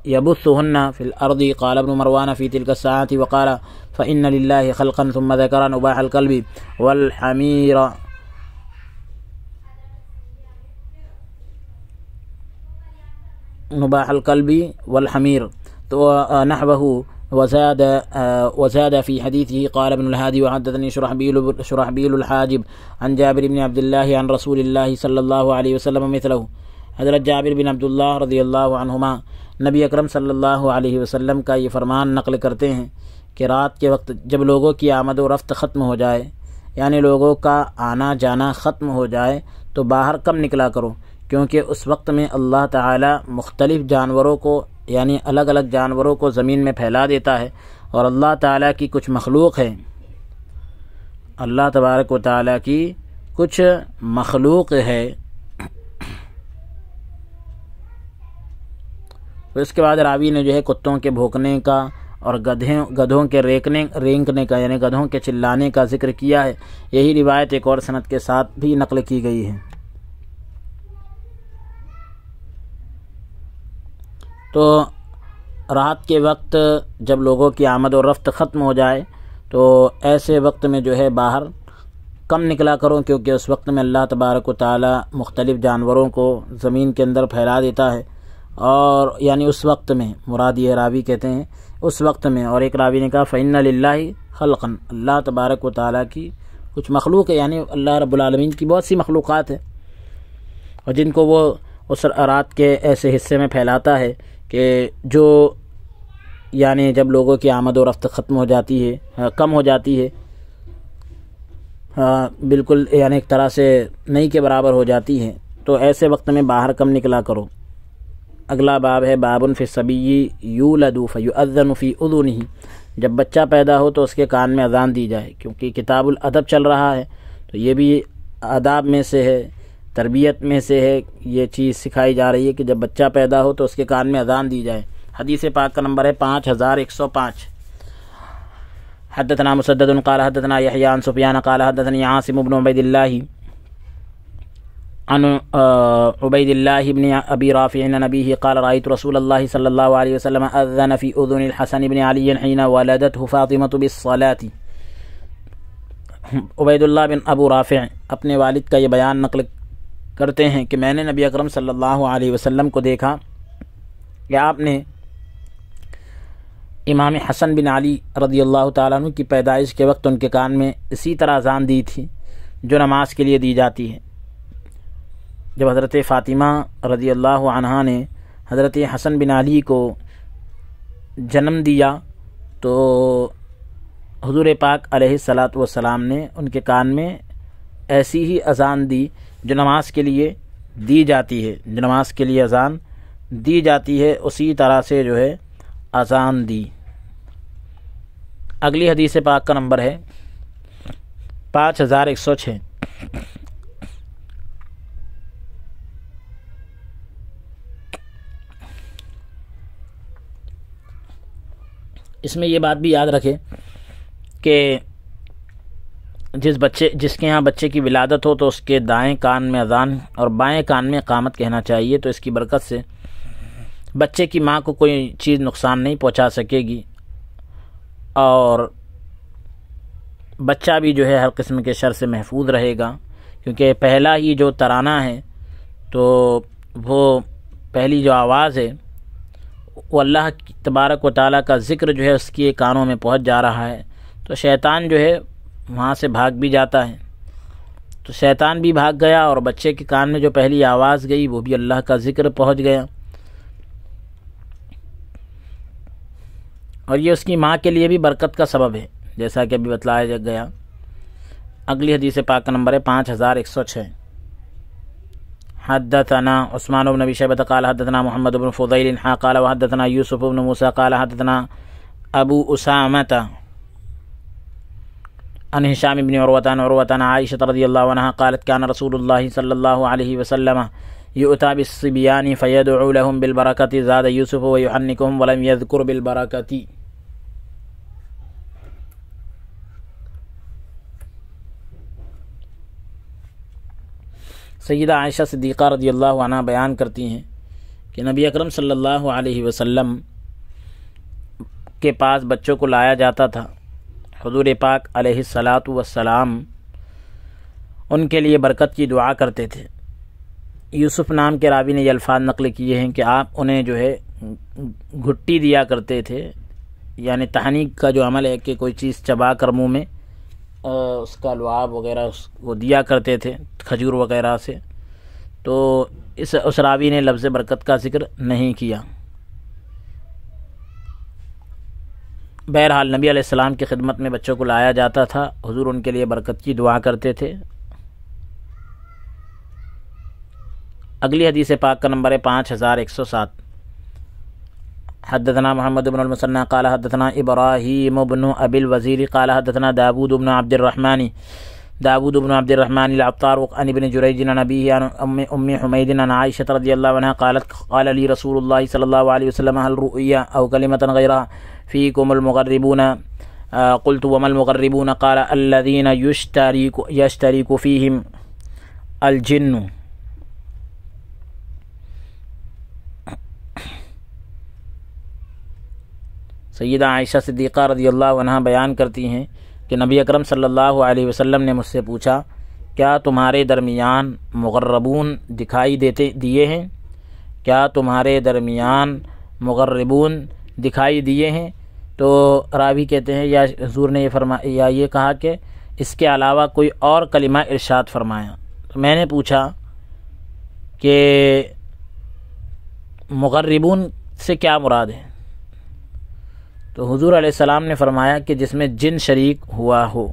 يبثهن في الأرض قال ابن مروان في تلك الساعة وقال فإن لله خلقا ثم ذكر نباح الكلب والحمير نباح الكلب والحمير آه، نحوه وزاد وزاد في حديثه قال ابن الهادي وحدثني شرحبيل شرحبيل الحاجب عن جابر بن عبد الله عن رسول الله صلی اللہ علیہ وسلم مثله حضرت جابر بن عبد الله رضی اللہ عنہما نبی اکرم صلی اللہ علیہ وسلم کا یہ فرمان نقل کرتے ہیں کہ رات کے وقت جب لوگوں کی آمد و رفت ختم ہو جائے یعنی لوگوں کا آنا جانا ختم ہو جائے تو باہر کم نکلا کرو کیونکہ اس وقت میں اللہ تعالی مختلف جانوروں کو یعنی الگ الگ جانوروں کو زمین میں پھیلا دیتا ہے اور اللہ تعالیٰ کی کچھ مخلوق ہیں اللہ تبارک و تعالیٰ کی کچھ مخلوق ہے اس کے بعد راوی نے جو ہے کتوں کے بھوکنے کا اور گدھے گدھوں کے ریکنے رینکنے کا یعنی گدھوں کے چلانے کا ذکر کیا ہے یہی روایت ایک اور صنعت کے ساتھ بھی نقل کی گئی ہے تو رات کے وقت جب لوگوں کی آمد و رفت ختم ہو جائے تو ایسے وقت میں جو ہے باہر کم نکلا کروں کیونکہ اس وقت میں اللہ تبارک و تعالیٰ مختلف جانوروں کو زمین کے اندر پھیلا دیتا ہے اور یعنی اس وقت میں مراد یہ راوی کہتے ہیں اس وقت میں اور ایک راوی نے کہا فعین اللہ خلقن اللہ تبارک و تعالیٰ کی کچھ مخلوق ہے یعنی اللہ رب العالمین کی بہت سی مخلوقات ہیں اور جن کو وہ اس رات کے ایسے حصے میں پھیلاتا ہے کہ جو یعنی جب لوگوں کی آمد و رفت ختم ہو جاتی ہے کم ہو جاتی ہے بالکل یعنی ایک طرح سے نہیں کے برابر ہو جاتی ہے تو ایسے وقت میں باہر کم نکلا کرو اگلا باب ہے بابن فی صبی یو لدوف یو اذنفی ادو نہیں جب بچہ پیدا ہو تو اس کے کان میں اذان دی جائے کیونکہ کتاب الادب چل رہا ہے تو یہ بھی آداب میں سے ہے تربیت میں سے ہے یہ چیز سکھائی جا رہی ہے کہ جب بچہ پیدا ہو تو اس کے کان میں اذان دی جائے حدیث پاک کا نمبر ہے پانچ ہزار ایک سو پانچ حدت قال مصد القع حد ناحیٰ سفیان عاصم بن عبید اللہ عبید اللہ عبی رافی قال قالآت رسول اللہ صلی اللہ علیہ وسلم اذن اذن الحسن بن علی حین ولدته حفاطمۃب بالصلاة عبید اللہ بن ابو رافع اپنے والد کا یہ بیان نقل کرتے ہیں کہ میں نے نبی اکرم صلی اللہ علیہ وسلم کو دیکھا کہ آپ نے امام حسن بن علی رضی اللہ تعالیٰ عنہ کی پیدائش کے وقت ان کے کان میں اسی طرح اذان دی تھی جو نماز کے لیے دی جاتی ہے جب حضرت فاطمہ رضی اللہ عنہ نے حضرت حسن بن علی کو جنم دیا تو حضور پاک علیہ السلاۃ والسلام نے ان کے کان میں ایسی ہی اذان دی جو نماز کے لیے دی جاتی ہے جو نماز کے لیے اذان دی جاتی ہے اسی طرح سے جو ہے اذان دی اگلی حدیث پاک کا نمبر ہے پانچ ہزار ایک سو چھ اس میں یہ بات بھی یاد رکھے کہ جس بچے جس کے ہاں بچے کی ولادت ہو تو اس کے دائیں کان میں اذان اور بائیں کان میں قامت کہنا چاہیے تو اس کی برکت سے بچے کی ماں کو کوئی چیز نقصان نہیں پہنچا سکے گی اور بچہ بھی جو ہے ہر قسم کے شر سے محفوظ رہے گا کیونکہ پہلا ہی جو ترانہ ہے تو وہ پہلی جو آواز ہے وہ اللہ تبارک و تعالیٰ کا ذکر جو ہے اس کے کانوں میں پہنچ جا رہا ہے تو شیطان جو ہے وہاں سے بھاگ بھی جاتا ہے تو شیطان بھی بھاگ گیا اور بچے کے کان میں جو پہلی آواز گئی وہ بھی اللہ کا ذکر پہنچ گیا اور یہ اس کی ماں کے لیے بھی برکت کا سبب ہے جیسا کہ ابھی بتلایا گیا اگلی حدیث پاک نمبر ہے پانچ ہزار ایک سو چھ حدثنا عثمان بن نبی قال حدثنا محمد بن فضیل قال وحدثنا یوسف بن موسیٰ قال حدثنا ابو اسمت هشام بن عروة عن عروة عن عائشة رضي الله عنها قالت كان رسول الله صلى الله عليه وسلم يؤتى بالصبيان فيدعو لهم بالبركة زاد يوسف ويحنكهم ولم يذكر بالبركة سیدہ عائشہ صدیقہ رضی اللہ عنہ بیان کرتی ہیں کہ نبی اکرم صلی اللہ علیہ وسلم کے پاس بچوں کو لایا جاتا تھا حضور پاک علیہ السلاۃ وسلام ان کے لیے برکت کی دعا کرتے تھے یوسف نام کے راوی نے یہ الفاظ نقل کیے ہیں کہ آپ انہیں جو ہے گھٹی دیا کرتے تھے یعنی تہنی کا جو عمل ہے کہ کوئی چیز چبا کر منہ میں اس کا لعاب وغیرہ اس کو دیا کرتے تھے کھجور وغیرہ سے تو اس اس راوی نے لفظ برکت کا ذکر نہیں کیا بہرحال نبی علیہ السلام کی خدمت میں بچوں کو لایا جاتا تھا حضور ان کے لیے برکت کی دعا کرتے تھے اگلی حدیث پاک کا نمبر ہے پانچ ہزار ایک سو سات حدثنا محمد بن المسنہ قال حدثنا ابراہیم بن ابل الوزیر قال حدثنا داود بن عبد عبدالرحمانی داود بن عبد الرحمن العطار عن ابن جريج عن أبيه عن أمي حميد عن عائشة رضي الله عنها قالت قال لي رسول الله صلى الله عليه وسلم هل رؤيا أو كلمة غيرها فيكم المغربون آه، قلت وما المغربون قال الذين يشترك, يشترك فيهم الجن سيدة عائشة صدیقہ رضی اللہ عنہ بیان کرتی ہیں کہ نبی اکرم صلی اللہ علیہ وسلم نے مجھ سے پوچھا کیا تمہارے درمیان مغربون دکھائی دیتے دیے ہیں کیا تمہارے درمیان مغربون دکھائی دیے ہیں تو راوی کہتے ہیں یا حضور نے یہ فرما یا یہ کہا کہ اس کے علاوہ کوئی اور کلمہ ارشاد فرمایا تو میں نے پوچھا کہ مغربون سے کیا مراد ہے تو حضور علیہ السلام نے فرمایا کہ جس میں جن شریک ہوا ہو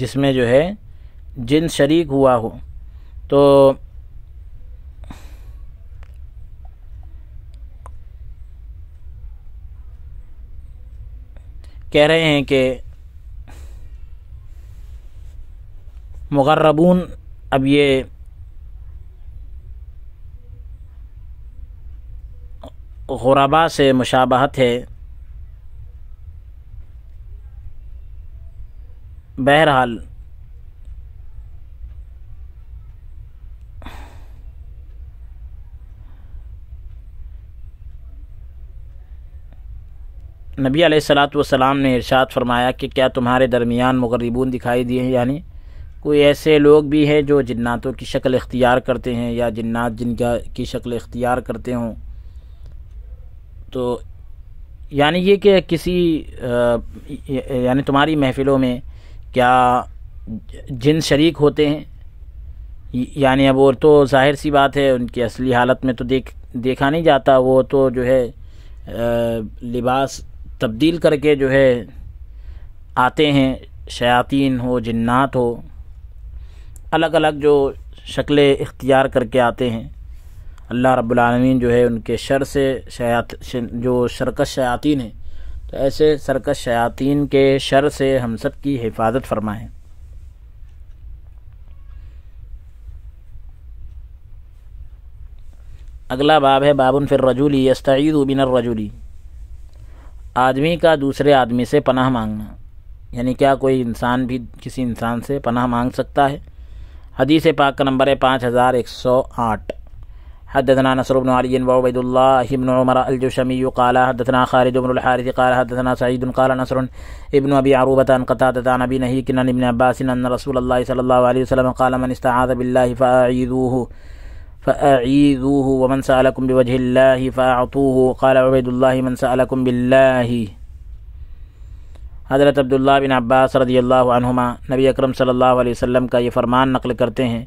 جس میں جو ہے جن شریک ہوا ہو تو کہہ رہے ہیں کہ مغربون اب یہ غربا سے مشابہت ہے بہرحال نبی علیہ السلاۃ والسلام نے ارشاد فرمایا کہ کیا تمہارے درمیان مغربون دکھائی دیے ہیں یعنی کوئی ایسے لوگ بھی ہیں جو جناتوں کی شکل اختیار کرتے ہیں یا جنات جن کا کی شکل اختیار کرتے ہوں تو یعنی یہ کہ کسی یعنی تمہاری محفلوں میں کیا جن شریک ہوتے ہیں یعنی اب وہ تو ظاہر سی بات ہے ان کی اصلی حالت میں تو دیکھ دیکھا نہیں جاتا وہ تو جو ہے لباس تبدیل کر کے جو ہے آتے ہیں شیاطین ہو جنات ہو الگ الگ جو شکلیں اختیار کر کے آتے ہیں اللہ رب العالمین جو ہے ان کے شر سے جو سرکش شیاطین ہیں تو ایسے سرکش شیاطین کے شر سے ہم سب کی حفاظت فرمائیں اگلا باب ہے بابن فر رجولی یستعید بن الرجولی آدمی کا دوسرے آدمی سے پناہ مانگنا یعنی کیا کوئی انسان بھی کسی انسان سے پناہ مانگ سکتا ہے حدیث پاک کا نمبر ہے پانچ ہزار ایک سو آٹھ حدثنا بن نثر العلی الباب اللہ ابن عمر الجشمي قال حدثنا خالد بن الحارث قال سعید سعيد قال نصر ابن ابی ابو بطان عن ابی نہیں کن ابن عباس ان رسول الله صلی اللہ علیہ وسلم قال من استعاذ بالله فاعيذوه فأعيذوه ومن سألكم بوجه الله فأعطوه قال عبيد الله من سألكم عبید اللہ حضرت عبداللہ بن عباس رضی اللہ عنہما نبی اکرم صلی اللہ علیہ وسلم کا یہ فرمان نقل کرتے ہیں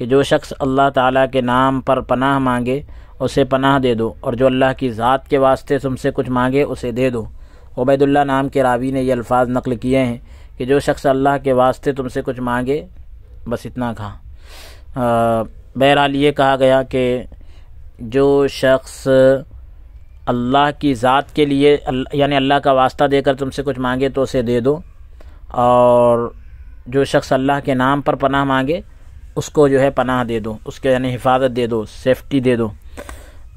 کہ جو شخص اللہ تعالیٰ کے نام پر پناہ مانگے اسے پناہ دے دو اور جو اللہ کی ذات کے واسطے تم سے کچھ مانگے اسے دے دو عبید اللہ نام کے راوی نے یہ الفاظ نقل کیے ہیں کہ جو شخص اللہ کے واسطے تم سے کچھ مانگے بس اتنا کھا بہرحال یہ کہا گیا کہ جو شخص اللہ کی ذات کے لیے یعنی اللہ کا واسطہ دے کر تم سے کچھ مانگے تو اسے دے دو اور جو شخص اللہ کے نام پر پناہ مانگے اس کو جو ہے پناہ دے دو اس کے یعنی حفاظت دے دو سیفٹی دے دو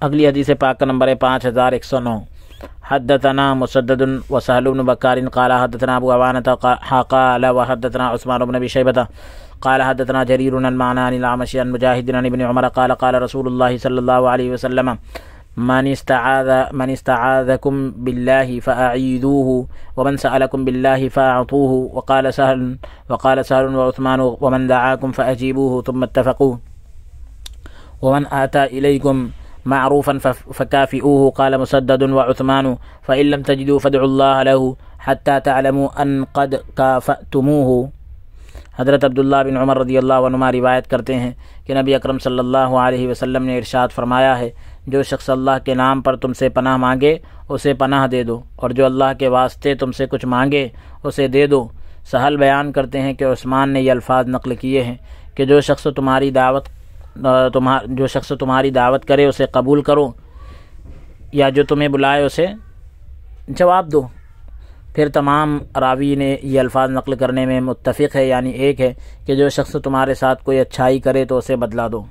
اگلی حدیث پاک نمبر ہے پانچ ہزار ایک سو نو و سہل بن بکار قال حدثنا ابو عوانت قال علیہ عثمان بن نبی بتا قال حدثنا جرير المعناني الأعمش عن مجاهد عن ابن عمر قال قال رسول الله صلى الله عليه وسلم من استعاذ من استعاذكم بالله فأعيذوه ومن سألكم بالله فأعطوه وقال سهل وقال سهل وعثمان ومن دعاكم فأجيبوه ثم اتفقوا ومن آتى إليكم معروفا فكافئوه قال مسدد وعثمان فإن لم تجدوا فادعوا الله له حتى تعلموا أن قد كافأتموه حضرت عبداللہ بن عمر رضی اللہ عنہ روایت کرتے ہیں کہ نبی اکرم صلی اللہ علیہ وسلم نے ارشاد فرمایا ہے جو شخص اللہ کے نام پر تم سے پناہ مانگے اسے پناہ دے دو اور جو اللہ کے واسطے تم سے کچھ مانگے اسے دے دو سہل بیان کرتے ہیں کہ عثمان نے یہ الفاظ نقل کیے ہیں کہ جو شخص تمہاری دعوت تمہار جو شخص تمہاری دعوت کرے اسے قبول کرو یا جو تمہیں بلائے اسے جواب دو پھر تمام راوی نے یہ الفاظ نقل کرنے میں متفق ہے یعنی ایک ہے کہ جو شخص تمہارے ساتھ کوئی اچھائی کرے تو اسے بدلا دو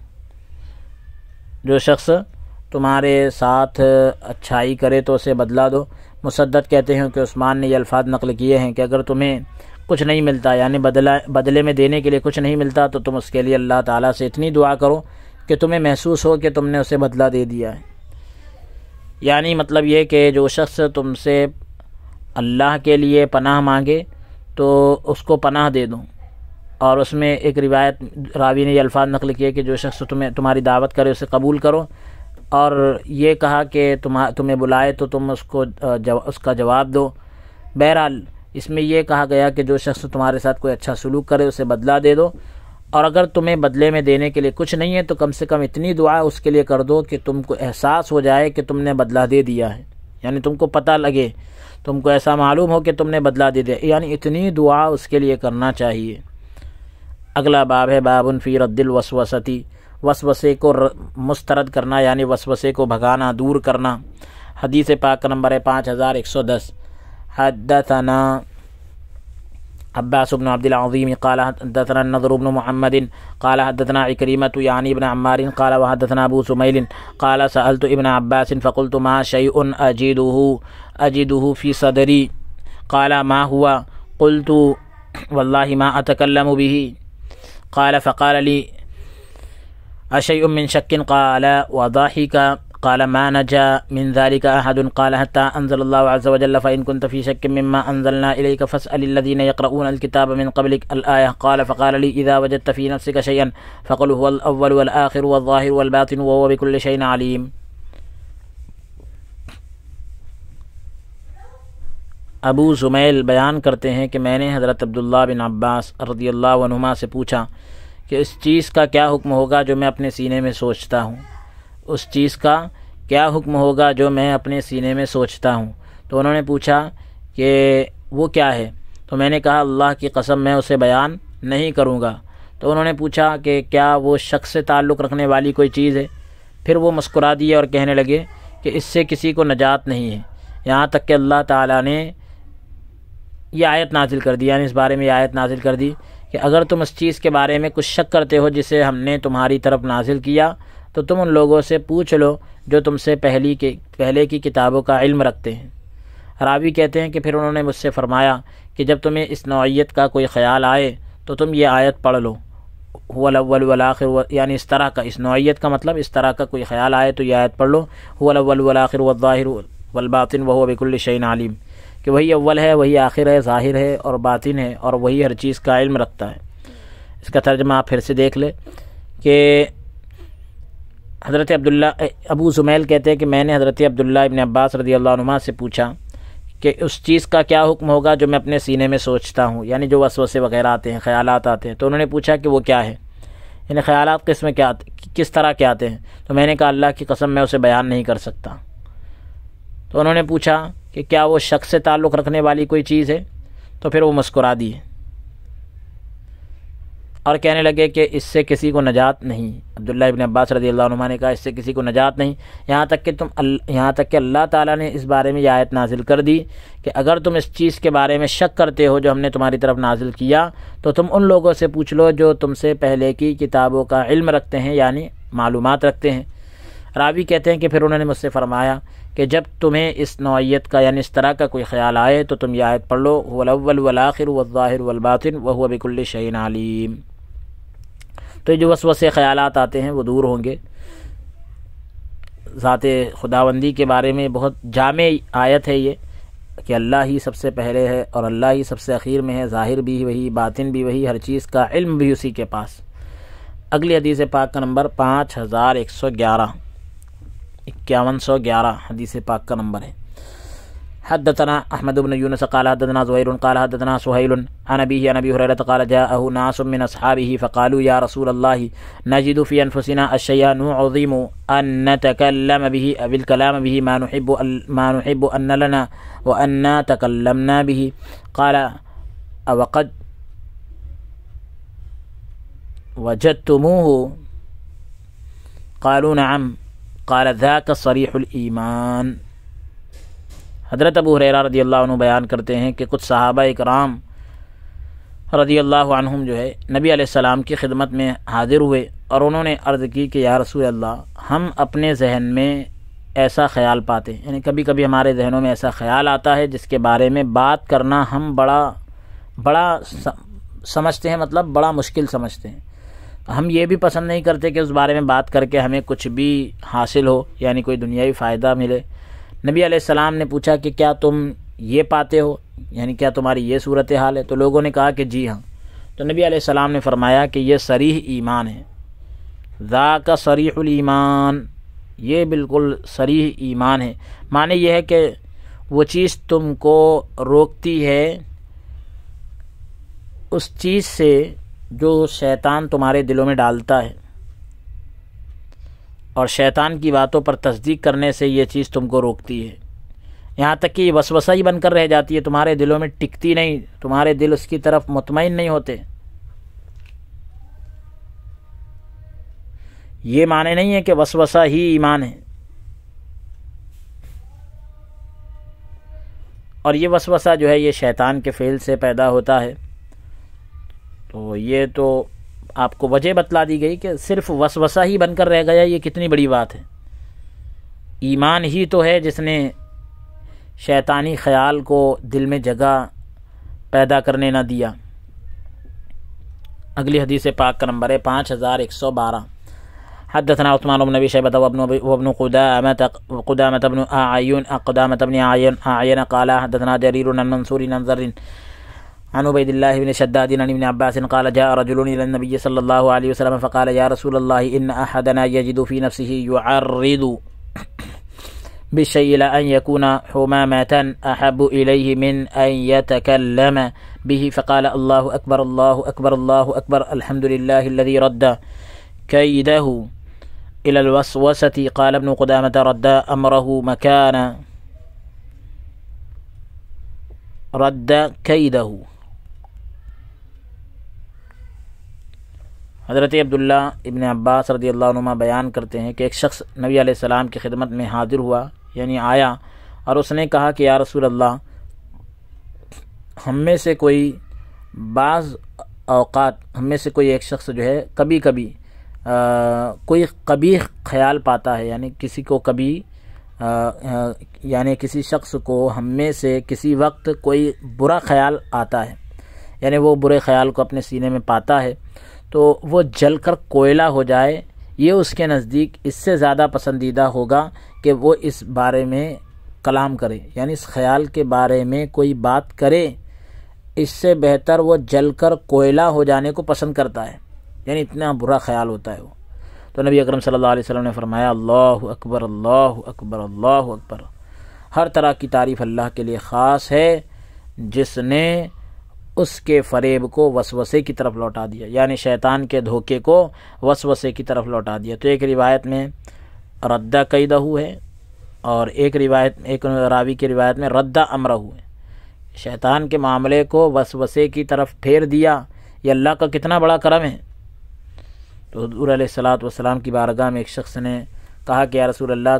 جو شخص تمہارے ساتھ اچھائی کرے تو اسے بدلا دو مصدت کہتے ہیں کہ عثمان نے یہ الفاظ نقل کیے ہیں کہ اگر تمہیں کچھ نہیں ملتا یعنی بدلہ بدلے میں دینے کے لیے کچھ نہیں ملتا تو تم اس کے لیے اللہ تعالیٰ سے اتنی دعا کرو کہ تمہیں محسوس ہو کہ تم نے اسے بدلہ دے دیا ہے یعنی مطلب یہ کہ جو شخص تم سے اللہ کے لیے پناہ مانگے تو اس کو پناہ دے دوں اور اس میں ایک روایت راوی نے یہ الفاظ نقل کیے کہ جو شخص تمہیں تمہاری دعوت کرے اسے قبول کرو اور یہ کہا کہ تمہ تمہیں بلائے تو تم اس کو اس کا جواب دو بہرحال اس میں یہ کہا گیا کہ جو شخص تمہارے ساتھ کوئی اچھا سلوک کرے اسے بدلہ دے دو اور اگر تمہیں بدلے میں دینے کے لیے کچھ نہیں ہے تو کم سے کم اتنی دعا اس کے لیے کر دو کہ تم کو احساس ہو جائے کہ تم نے بدلہ دے دیا ہے یعنی تم کو پتہ لگے تم کو ایسا معلوم ہو کہ تم نے بدلا دے دیا یعنی اتنی دعا اس کے لیے کرنا چاہیے اگلا باب ہے باب فی رد الوسوستی وسوسے کو مسترد کرنا یعنی وسوسے کو بھگانا دور کرنا حدیث پاک نمبر ہے پانچ ہزار ایک سو دس حدثنا عباس بن عبد العظيم قال حدثنا النضر بن محمد قال حدثنا عكريمة يعني ابن عمار قال وحدثنا أبو سميل قال سألت ابن عباس فقلت ما شيء أجده أجده في صدري قال ما هو قلت والله ما أتكلم به قال فقال لي أشيء من شك قال وضحك قال قال ما نجا من ذلك أحد حتى أنزل الله عز وجل فإن كنت في شك مما أنزلنا إليك فاسأل الذين يقرؤون الكتاب من قبلك الآية قال فقال لي إذا وجدت في نفسك شيئا فقل هو الأول والآخر والظاهر والباطن وهو بكل شيء عليم ابو زمیل بیان کرتے ہیں کہ میں نے حضرت عبداللہ بن عباس رضی اللہ عنہما سے پوچھا کہ اس چیز کا کیا حکم ہوگا جو میں اپنے سینے میں سوچتا ہوں اس چیز کا کیا حکم ہوگا جو میں اپنے سینے میں سوچتا ہوں تو انہوں نے پوچھا کہ وہ کیا ہے تو میں نے کہا اللہ کی قسم میں اسے بیان نہیں کروں گا تو انہوں نے پوچھا کہ کیا وہ شخص سے تعلق رکھنے والی کوئی چیز ہے پھر وہ مسکرا دیے اور کہنے لگے کہ اس سے کسی کو نجات نہیں ہے یہاں تک کہ اللہ تعالیٰ نے یہ آیت نازل کر دی یعنی اس بارے میں یہ آیت نازل کر دی کہ اگر تم اس چیز کے بارے میں کچھ شک کرتے ہو جسے ہم نے تمہاری طرف نازل کیا تو تم ان لوگوں سے پوچھ لو جو تم سے پہلی کے پہلے کی کتابوں کا علم رکھتے ہیں راوی کہتے ہیں کہ پھر انہوں نے مجھ سے فرمایا کہ جب تمہیں اس نوعیت کا کوئی خیال آئے تو تم یہ آیت پڑھ لو والآخر یعنی اس طرح کا اس نوعیت کا مطلب اس طرح کا کوئی خیال آئے تو یہ آیت پڑھ لو والظاہر والباطن باطن وبیک الشعین عالم کہ وہی اول ہے وہی آخر ہے ظاہر ہے اور باطن ہے اور وہی ہر چیز کا علم رکھتا ہے اس کا ترجمہ آپ پھر سے دیکھ لیں کہ حضرت عبداللہ ابو زمیل کہتے ہیں کہ میں نے حضرت عبداللہ ابن عباس رضی اللہ عنہ سے پوچھا کہ اس چیز کا کیا حکم ہوگا جو میں اپنے سینے میں سوچتا ہوں یعنی جو وسوسے وغیرہ آتے ہیں خیالات آتے ہیں تو انہوں نے پوچھا کہ وہ کیا ہے یعنی خیالات کس میں کیا کس طرح کے آتے ہیں تو میں نے کہا اللہ کی قسم میں اسے بیان نہیں کر سکتا تو انہوں نے پوچھا کہ کیا وہ شخص سے تعلق رکھنے والی کوئی چیز ہے تو پھر وہ مسکرا دیے اور کہنے لگے کہ اس سے کسی کو نجات نہیں عبداللہ ابن عباس رضی اللہ عنہ نے کہا اس سے کسی کو نجات نہیں یہاں تک کہ تم یہاں تک کہ اللہ تعالیٰ نے اس بارے میں یہ آیت نازل کر دی کہ اگر تم اس چیز کے بارے میں شک کرتے ہو جو ہم نے تمہاری طرف نازل کیا تو تم ان لوگوں سے پوچھ لو جو تم سے پہلے کی کتابوں کا علم رکھتے ہیں یعنی معلومات رکھتے ہیں راوی کہتے ہیں کہ پھر انہوں نے مجھ سے فرمایا کہ جب تمہیں اس نوعیت کا یعنی اس طرح کا کوئی خیال آئے تو تم یہ آیت پڑھ لو ولاخر والباطن وہ بک الشعین علیم تو یہ جو وسوسے خیالات آتے ہیں وہ دور ہوں گے ذات خداوندی کے بارے میں بہت جامع آیت ہے یہ کہ اللہ ہی سب سے پہلے ہے اور اللہ ہی سب سے اخیر میں ہے ظاہر بھی وہی باطن بھی وہی ہر چیز کا علم بھی اسی کے پاس اگلی حدیث پاک کا نمبر پانچ ہزار ایک سو گیارہ اکیاون سو گیارہ حدیث پاک کا نمبر ہے حدثنا أحمد بن يونس قال حدثنا زهير قال حدثنا سهيل عن أبيه عن أبي هريرة قال جاءه ناس من أصحابه فقالوا يا رسول الله نجد في أنفسنا الشيء نعظم أن نتكلم به بالكلام به ما نحب ما نحب أن لنا وأن تكلمنا به قال أوقد وجدتموه قالوا نعم قال ذاك صريح الإيمان حضرت ابو حریرہ رضی اللہ عنہ بیان کرتے ہیں کہ کچھ صحابہ اکرام رضی اللہ عنہم جو ہے نبی علیہ السلام کی خدمت میں حاضر ہوئے اور انہوں نے عرض کی کہ یا رسول اللہ ہم اپنے ذہن میں ایسا خیال پاتے یعنی کبھی کبھی ہمارے ذہنوں میں ایسا خیال آتا ہے جس کے بارے میں بات کرنا ہم بڑا بڑا سمجھتے ہیں مطلب بڑا مشکل سمجھتے ہیں ہم یہ بھی پسند نہیں کرتے کہ اس بارے میں بات کر کے ہمیں کچھ بھی حاصل ہو یعنی کوئی دنیاوی فائدہ ملے نبی علیہ السلام نے پوچھا کہ کیا تم یہ پاتے ہو یعنی کیا تمہاری یہ صورت حال ہے تو لوگوں نے کہا کہ جی ہاں تو نبی علیہ السلام نے فرمایا کہ یہ سریح ایمان ہے ذا کا سریح الایمان یہ بالکل سریح ایمان ہے معنی یہ ہے کہ وہ چیز تم کو روکتی ہے اس چیز سے جو شیطان تمہارے دلوں میں ڈالتا ہے اور شیطان کی باتوں پر تصدیق کرنے سے یہ چیز تم کو روکتی ہے یہاں تک کہ یہ وسوسہ ہی بن کر رہ جاتی ہے تمہارے دلوں میں ٹکتی نہیں تمہارے دل اس کی طرف مطمئن نہیں ہوتے یہ معنی نہیں ہے کہ وسوسہ ہی ایمان ہے اور یہ وسوسہ جو ہے یہ شیطان کے فعل سے پیدا ہوتا ہے تو یہ تو آپ کو وجہ بتلا دی گئی کہ صرف وسوسہ ہی بن کر رہ گیا یہ کتنی بڑی بات ہے ایمان ہی تو ہے جس نے شیطانی خیال کو دل میں جگہ پیدا کرنے نہ دیا اگلی حدیث پاک کا نمبر ہے پانچ ہزار ایک سو بارہ حدثنا حد دسنا عثمان وابن شبت خدا خدا متبن آین خدا مطن آین قال حدثنا جریر بن منصور ننظرین عن عبيد الله بن شداد عن ابن عباس قال جاء رجل إلى النبي صلى الله عليه وسلم فقال يا رسول الله إن أحدنا يجد في نفسه يعرض بالشيء الى أن يكون حمامة أحب إليه من أن يتكلم به فقال الله أكبر الله أكبر الله أكبر الحمد لله الذي رد كيده إلى الوسوسة قال ابن قدامة رد أمره مكان رد كيده حضرت عبداللہ ابن عباس رضی اللہ عنہ بیان کرتے ہیں کہ ایک شخص نبی علیہ السلام کی خدمت میں حاضر ہوا یعنی آیا اور اس نے کہا کہ یا رسول اللہ ہم میں سے کوئی بعض اوقات ہم میں سے کوئی ایک شخص جو ہے کبھی کبھی کوئی کبھی خیال پاتا ہے یعنی کسی کو کبھی یعنی کسی شخص کو ہم میں سے کسی وقت کوئی برا خیال آتا ہے یعنی وہ برے خیال کو اپنے سینے میں پاتا ہے تو وہ جل کر کوئلہ ہو جائے یہ اس کے نزدیک اس سے زیادہ پسندیدہ ہوگا کہ وہ اس بارے میں کلام کرے یعنی اس خیال کے بارے میں کوئی بات کرے اس سے بہتر وہ جل کر کوئلہ ہو جانے کو پسند کرتا ہے یعنی اتنا برا خیال ہوتا ہے وہ تو نبی اکرم صلی اللہ علیہ وسلم نے فرمایا اللہ اکبر اللہ اکبر اللہ اکبر ہر طرح کی تعریف اللہ کے لیے خاص ہے جس نے اس کے فریب کو وسوسے کی طرف لوٹا دیا یعنی شیطان کے دھوکے کو وسوسے کی طرف لوٹا دیا تو ایک روایت میں ردہ قیدہ ہو ہے اور ایک روایت ایک راوی کی روایت میں ردہ امرہ ہے شیطان کے معاملے کو وسوسے کی طرف پھیر دیا یہ اللہ کا کتنا بڑا کرم ہے تو حضور علیہ السلاۃ والسلام کی بارگاہ میں ایک شخص نے کہا کہ یا رسول اللہ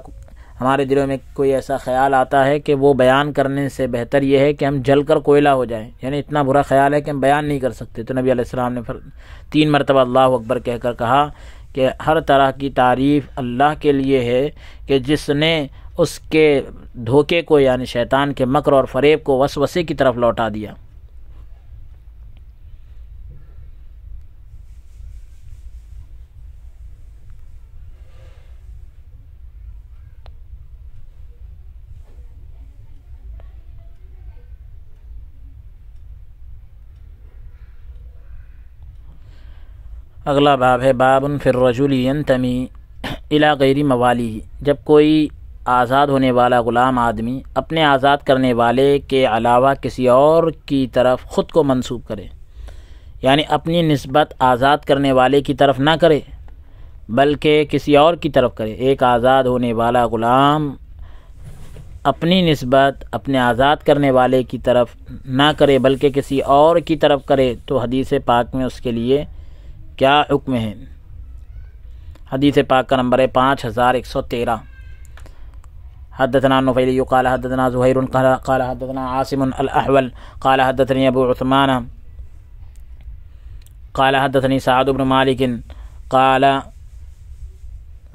ہمارے دلوں میں کوئی ایسا خیال آتا ہے کہ وہ بیان کرنے سے بہتر یہ ہے کہ ہم جل کر کوئلہ ہو جائیں یعنی اتنا برا خیال ہے کہ ہم بیان نہیں کر سکتے تو نبی علیہ السلام نے تین مرتبہ اللہ اکبر کہہ کر کہا کہ ہر طرح کی تعریف اللہ کے لیے ہے کہ جس نے اس کے دھوکے کو یعنی شیطان کے مکر اور فریب کو وسوسے کی طرف لوٹا دیا اگلا باب ہے باب بابن فرج ینتمی تمی علاغیری موالی جب کوئی آزاد ہونے والا غلام آدمی اپنے آزاد کرنے والے کے علاوہ کسی اور کی طرف خود کو منسوب کرے یعنی اپنی نسبت آزاد کرنے والے کی طرف نہ کرے بلکہ کسی اور کی طرف کرے ایک آزاد ہونے والا غلام اپنی نسبت اپنے آزاد کرنے والے کی طرف نہ کرے بلکہ کسی اور کی طرف کرے تو حدیث پاک میں اس کے لیے کیا حکم ہے حدیث پاک کا نمبر ہے پانچ ہزار ایک سو تیرہ حدثنا حدنفی قال حدثنا زهير قال حدثنا عاصم قال حدثني أبو عثمان قال حدثني سعد بن مالك قال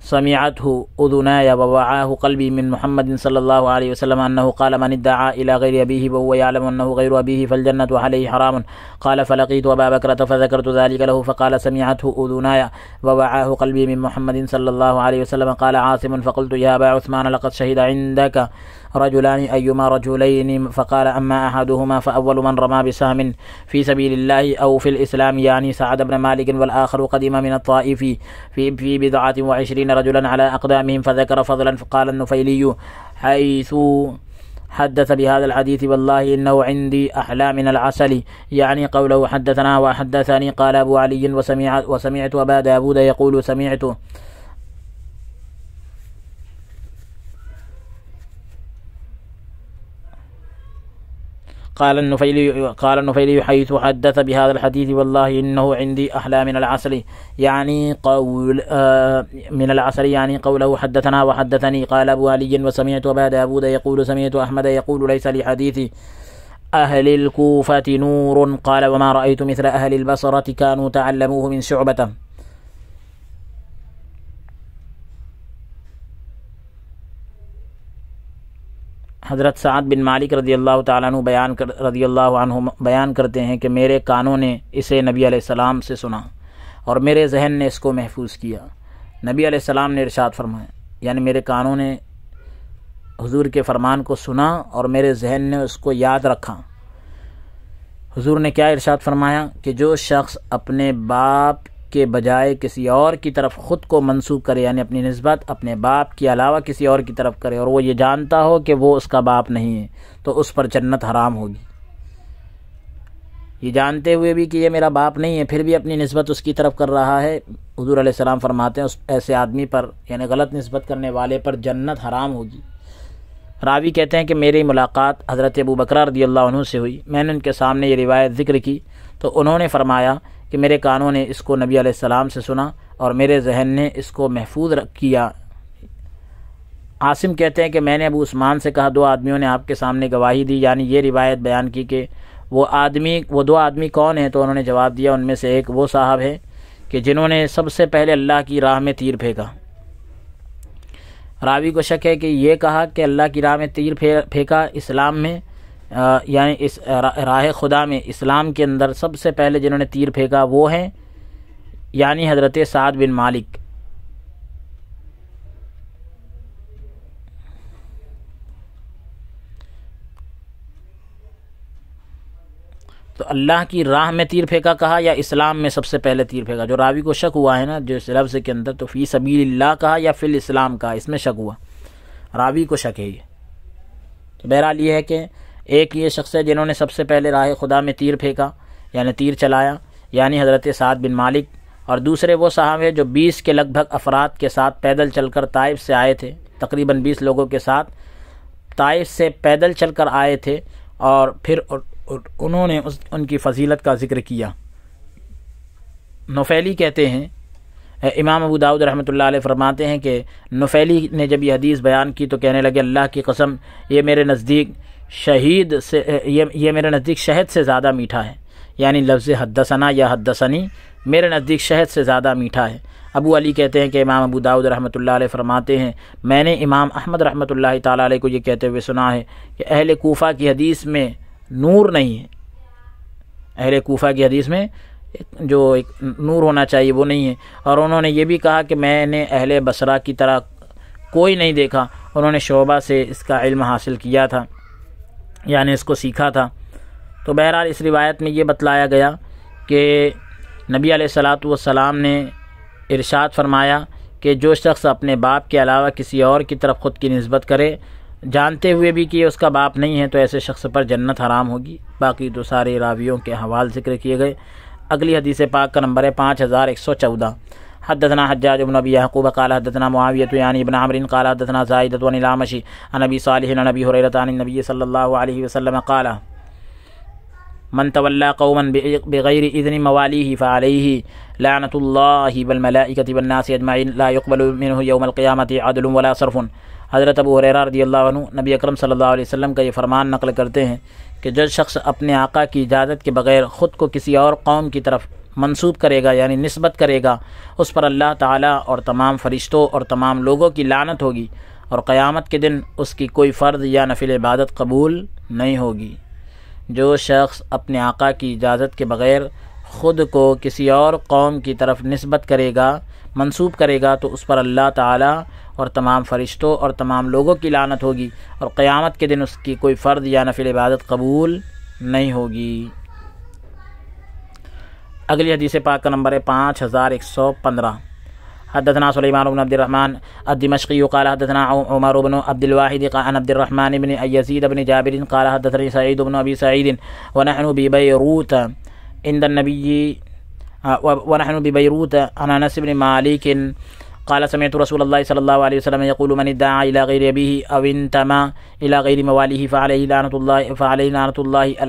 سمعته أذناي ووعاه قلبي من محمد صلى الله عليه وسلم أنه قال من ادعى إلى غير أبيه وهو يعلم أنه غير أبيه فالجنة عليه حرام قال فلقيت أبا بكرة فذكرت ذلك له فقال سمعته أذناي ووعاه قلبي من محمد صلى الله عليه وسلم قال عاصم فقلت يا أبا عثمان لقد شهد عندك رجلان أيما رجلين فقال أما أحدهما فأول من رمى بسهم في سبيل الله أو في الإسلام يعني سعد بن مالك والآخر قدم من الطائف في, في بضعة وعشرين رجلا على أقدامهم فذكر فضلا فقال النفيلي حيث حدث بهذا الحديث والله إنه عندي أحلى من العسل يعني قوله حدثنا وحدثني قال أبو علي وسمعت, وسمعت أبا داود يقول سمعت قال النفيلي قال النفيلي حيث حدث بهذا الحديث والله إنه عندي أحلى من العسل يعني قول آه من العسل يعني قوله حدثنا وحدثني قال أبو علي وسمعت أبا داود يقول سمعت أحمد يقول ليس لحديث أهل الكوفة نور قال وما رأيت مثل أهل البصرة كانوا تعلموه من شعبة حضرت سعد بن مالک رضی اللہ تعالیٰ عنہ بیان کر رضی اللہ عنہ بیان کرتے ہیں کہ میرے کانوں نے اسے نبی علیہ السلام سے سنا اور میرے ذہن نے اس کو محفوظ کیا نبی علیہ السلام نے ارشاد فرمایا یعنی میرے کانوں نے حضور کے فرمان کو سنا اور میرے ذہن نے اس کو یاد رکھا حضور نے کیا ارشاد فرمایا کہ جو شخص اپنے باپ کے بجائے کسی اور کی طرف خود کو منسوب کرے یعنی اپنی نسبت اپنے باپ کے علاوہ کسی اور کی طرف کرے اور وہ یہ جانتا ہو کہ وہ اس کا باپ نہیں ہے تو اس پر جنت حرام ہوگی یہ جانتے ہوئے بھی کہ یہ میرا باپ نہیں ہے پھر بھی اپنی نسبت اس کی طرف کر رہا ہے حضور علیہ السلام فرماتے ہیں اس ایسے آدمی پر یعنی غلط نسبت کرنے والے پر جنت حرام ہوگی راوی کہتے ہیں کہ میری ملاقات حضرت ابو بکرہ رضی اللہ عنہ سے ہوئی میں نے ان کے سامنے یہ روایت ذکر کی تو انہوں نے فرمایا کہ میرے کانوں نے اس کو نبی علیہ السلام سے سنا اور میرے ذہن نے اس کو محفوظ کیا عاصم کہتے ہیں کہ میں نے ابو عثمان سے کہا دو آدمیوں نے آپ کے سامنے گواہی دی یعنی یہ روایت بیان کی کہ وہ آدمی وہ دو آدمی کون ہیں تو انہوں نے جواب دیا ان میں سے ایک وہ صاحب ہے کہ جنہوں نے سب سے پہلے اللہ کی راہ میں تیر پھینکا راوی کو شک ہے کہ یہ کہا کہ اللہ کی راہ میں تیر پھینکا اسلام میں یعنی اس راہ خدا میں اسلام کے اندر سب سے پہلے جنہوں نے تیر پھینکا وہ ہیں یعنی حضرت سعد بن مالک تو اللہ کی راہ میں تیر پھینکا کہا یا اسلام میں سب سے پہلے تیر پھینکا جو راوی کو شک ہوا ہے نا جو اس لفظ کے اندر تو فی سبیل اللہ کہا یا فی الاسلام کہا اس میں شک ہوا راوی کو شک ہے یہ تو بہرحال یہ ہے کہ ایک یہ شخص ہے جنہوں نے سب سے پہلے راہ خدا میں تیر پھینکا یعنی تیر چلایا یعنی حضرت سعد بن مالک اور دوسرے وہ صاحب ہیں جو بیس کے لگ بھگ افراد کے ساتھ پیدل چل کر طائف سے آئے تھے تقریباً بیس لوگوں کے ساتھ طائف سے پیدل چل کر آئے تھے اور پھر انہوں نے اس ان کی فضیلت کا ذکر کیا نوفیلی کہتے ہیں امام ابو داود رحمۃ اللہ علیہ فرماتے ہیں کہ نوفیلی نے جب یہ حدیث بیان کی تو کہنے لگے اللہ کی قسم یہ میرے نزدیک شہید سے یہ میرے نزدیک شہد سے زیادہ میٹھا ہے یعنی لفظ حدثنا یا حدثنی میرے نزدیک شہد سے زیادہ میٹھا ہے ابو علی کہتے ہیں کہ امام ابو داود رحمۃ اللہ علیہ فرماتے ہیں میں نے امام احمد رحمۃ اللہ تعالیٰ علیہ کو یہ کہتے ہوئے سنا ہے کہ اہل کوفہ کی حدیث میں نور نہیں ہے اہل کوفہ کی حدیث میں جو ایک نور ہونا چاہیے وہ نہیں ہے اور انہوں نے یہ بھی کہا کہ میں نے اہل بصرہ کی طرح کوئی نہیں دیکھا انہوں نے شعبہ سے اس کا علم حاصل کیا تھا یعنی اس کو سیکھا تھا تو بہرحال اس روایت میں یہ بتلایا گیا کہ نبی علیہ السلاۃ والسلام نے ارشاد فرمایا کہ جو شخص اپنے باپ کے علاوہ کسی اور کی طرف خود کی نسبت کرے جانتے ہوئے بھی کہ اس کا باپ نہیں ہے تو ایسے شخص پر جنت حرام ہوگی باقی دو سارے راویوں کے حوال ذکر کیے گئے اگلی حدیث پاک کا نمبر ہے پانچ ہزار ایک سو چودہ حدثنا حجاج بن يعقوب حقوب حدثنا معاويه يعني ابن امر کالٰ زائد صالح نبی ابي نبی عن نبی صلی اللہ علیہ وسلم قال من قوما اذن لعنه الله اللہ والناس اجمعين لا يقبل منه يوم القيامه عدل ولا صرف حضرت ابو حریرہ رضی اللہ عنہ نبی اکرم صلی اللہ علیہ وسلم کا یہ فرمان نقل کرتے ہیں کہ جو شخص اپنے آقا کی اجازت کے بغیر خود کو کسی اور قوم کی طرف منسوب کرے گا یعنی نسبت کرے گا اس پر اللہ تعالیٰ اور تمام فرشتوں اور تمام لوگوں کی لعنت ہوگی اور قیامت کے دن اس کی کوئی فرد یا نفل عبادت قبول نہیں ہوگی جو شخص اپنے آقا کی اجازت کے بغیر خود کو کسی اور قوم کی طرف نسبت کرے گا منسوب کرے گا تو اس پر اللہ تعالیٰ اور تمام فرشتوں اور تمام لوگوں کی لانت ہوگی اور قیامت کے دن اس کی کوئی فرد یا نفل عبادت قبول نہیں ہوگی اگلی حدیث پاک کا نمبر ہے पाँच हज़ार एक सौ पंद्रह حدثنا سليمان بن عبد الرحمن الدمشقي قال حدثنا عمر بن عبد الواحد قال عبد الرحمن بن يزيد بن جابر قال حدثني سعيد بن أبي سعيد ونحن ببيروت عند النبي ونحن ببيروت عن أنس بن مالك قال سمعت رسول الله صلى الله عليه وسلم يقول من ادعى إلى غير أبيه أو انتمى إلى غير مواليه فعليه لعنة الله فعليه لعنة الله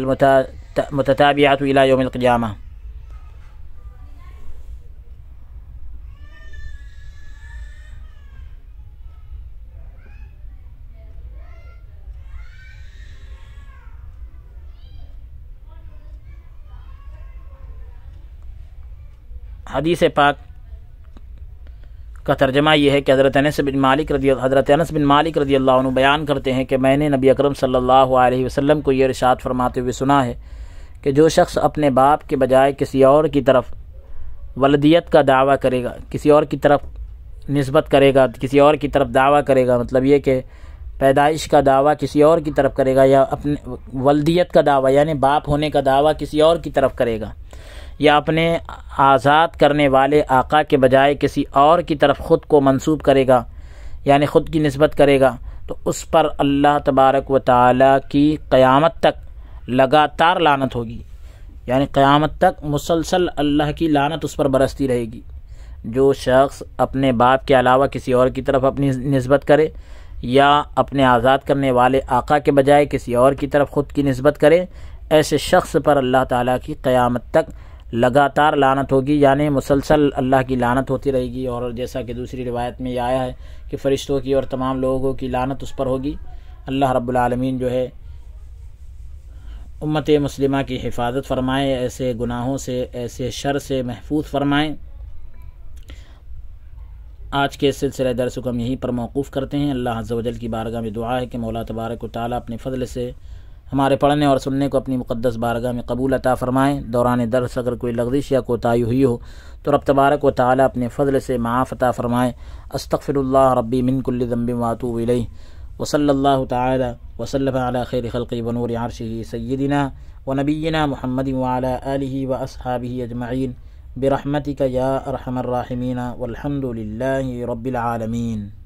المتتابعة إلى يوم القيامة حدیث پاک کا ترجمہ یہ ہے کہ حضرت انس بن مالک رضی حضرت انس بن مالک رضی اللہ عنہ بیان کرتے ہیں کہ میں نے نبی اکرم صلی اللہ علیہ وسلم کو یہ ارشاد فرماتے ہوئے سنا ہے کہ جو شخص اپنے باپ کے بجائے کسی اور کی طرف ولدیت کا دعویٰ کرے گا کسی اور کی طرف نسبت کرے گا کسی اور کی طرف دعویٰ کرے گا مطلب یہ کہ پیدائش کا دعویٰ کسی اور کی طرف کرے گا یا اپنے ولدیت کا دعویٰ یعنی باپ ہونے کا دعویٰ کسی اور کی طرف کرے گا یا اپنے آزاد کرنے والے آقا کے بجائے کسی اور کی طرف خود کو منسوب کرے گا یعنی خود کی نسبت کرے گا تو اس پر اللہ تبارک و تعالیٰ کی قیامت تک لگاتار لانت ہوگی یعنی قیامت تک مسلسل اللہ کی لانت اس پر برستی رہے گی جو شخص اپنے باپ کے علاوہ کسی اور کی طرف اپنی نسبت کرے یا اپنے آزاد کرنے والے آقا کے بجائے کسی اور کی طرف خود کی نسبت کرے ایسے شخص پر اللہ تعالیٰ کی قیامت تک لگاتار لانت ہوگی یعنی مسلسل اللہ کی لانت ہوتی رہے گی اور جیسا کہ دوسری روایت میں یہ آیا ہے کہ فرشتوں کی اور تمام لوگوں کی لانت اس پر ہوگی اللہ رب العالمین جو ہے امت مسلمہ کی حفاظت فرمائے ایسے گناہوں سے ایسے شر سے محفوظ فرمائیں آج کے سلسلہ درس ہم یہیں پر موقوف کرتے ہیں اللہ عز و جل کی بارگاہ میں دعا ہے کہ مولا تبارک و تعالیٰ اپنے فضل سے ہمارے پڑھنے اور سننے کو اپنی مقدس بارگاہ میں قبول عطا فرمائیں دوران درس اگر کوئی لغزش یا کوتاہی ہوئی ہو تو رب تبارک و تعالیٰ اپنے فضل سے معاف عطا فرمائیں استغفر اللہ ربی من کل ذنب واتو ولی وصلی اللہ تعالیٰ وسلم علی خیر خلقی بنور عرشہ سیدنا و نبینا محمد آلہ و اصحابہ اجمعین برحمتک یا الراحمین والحمد للہ رب العالمین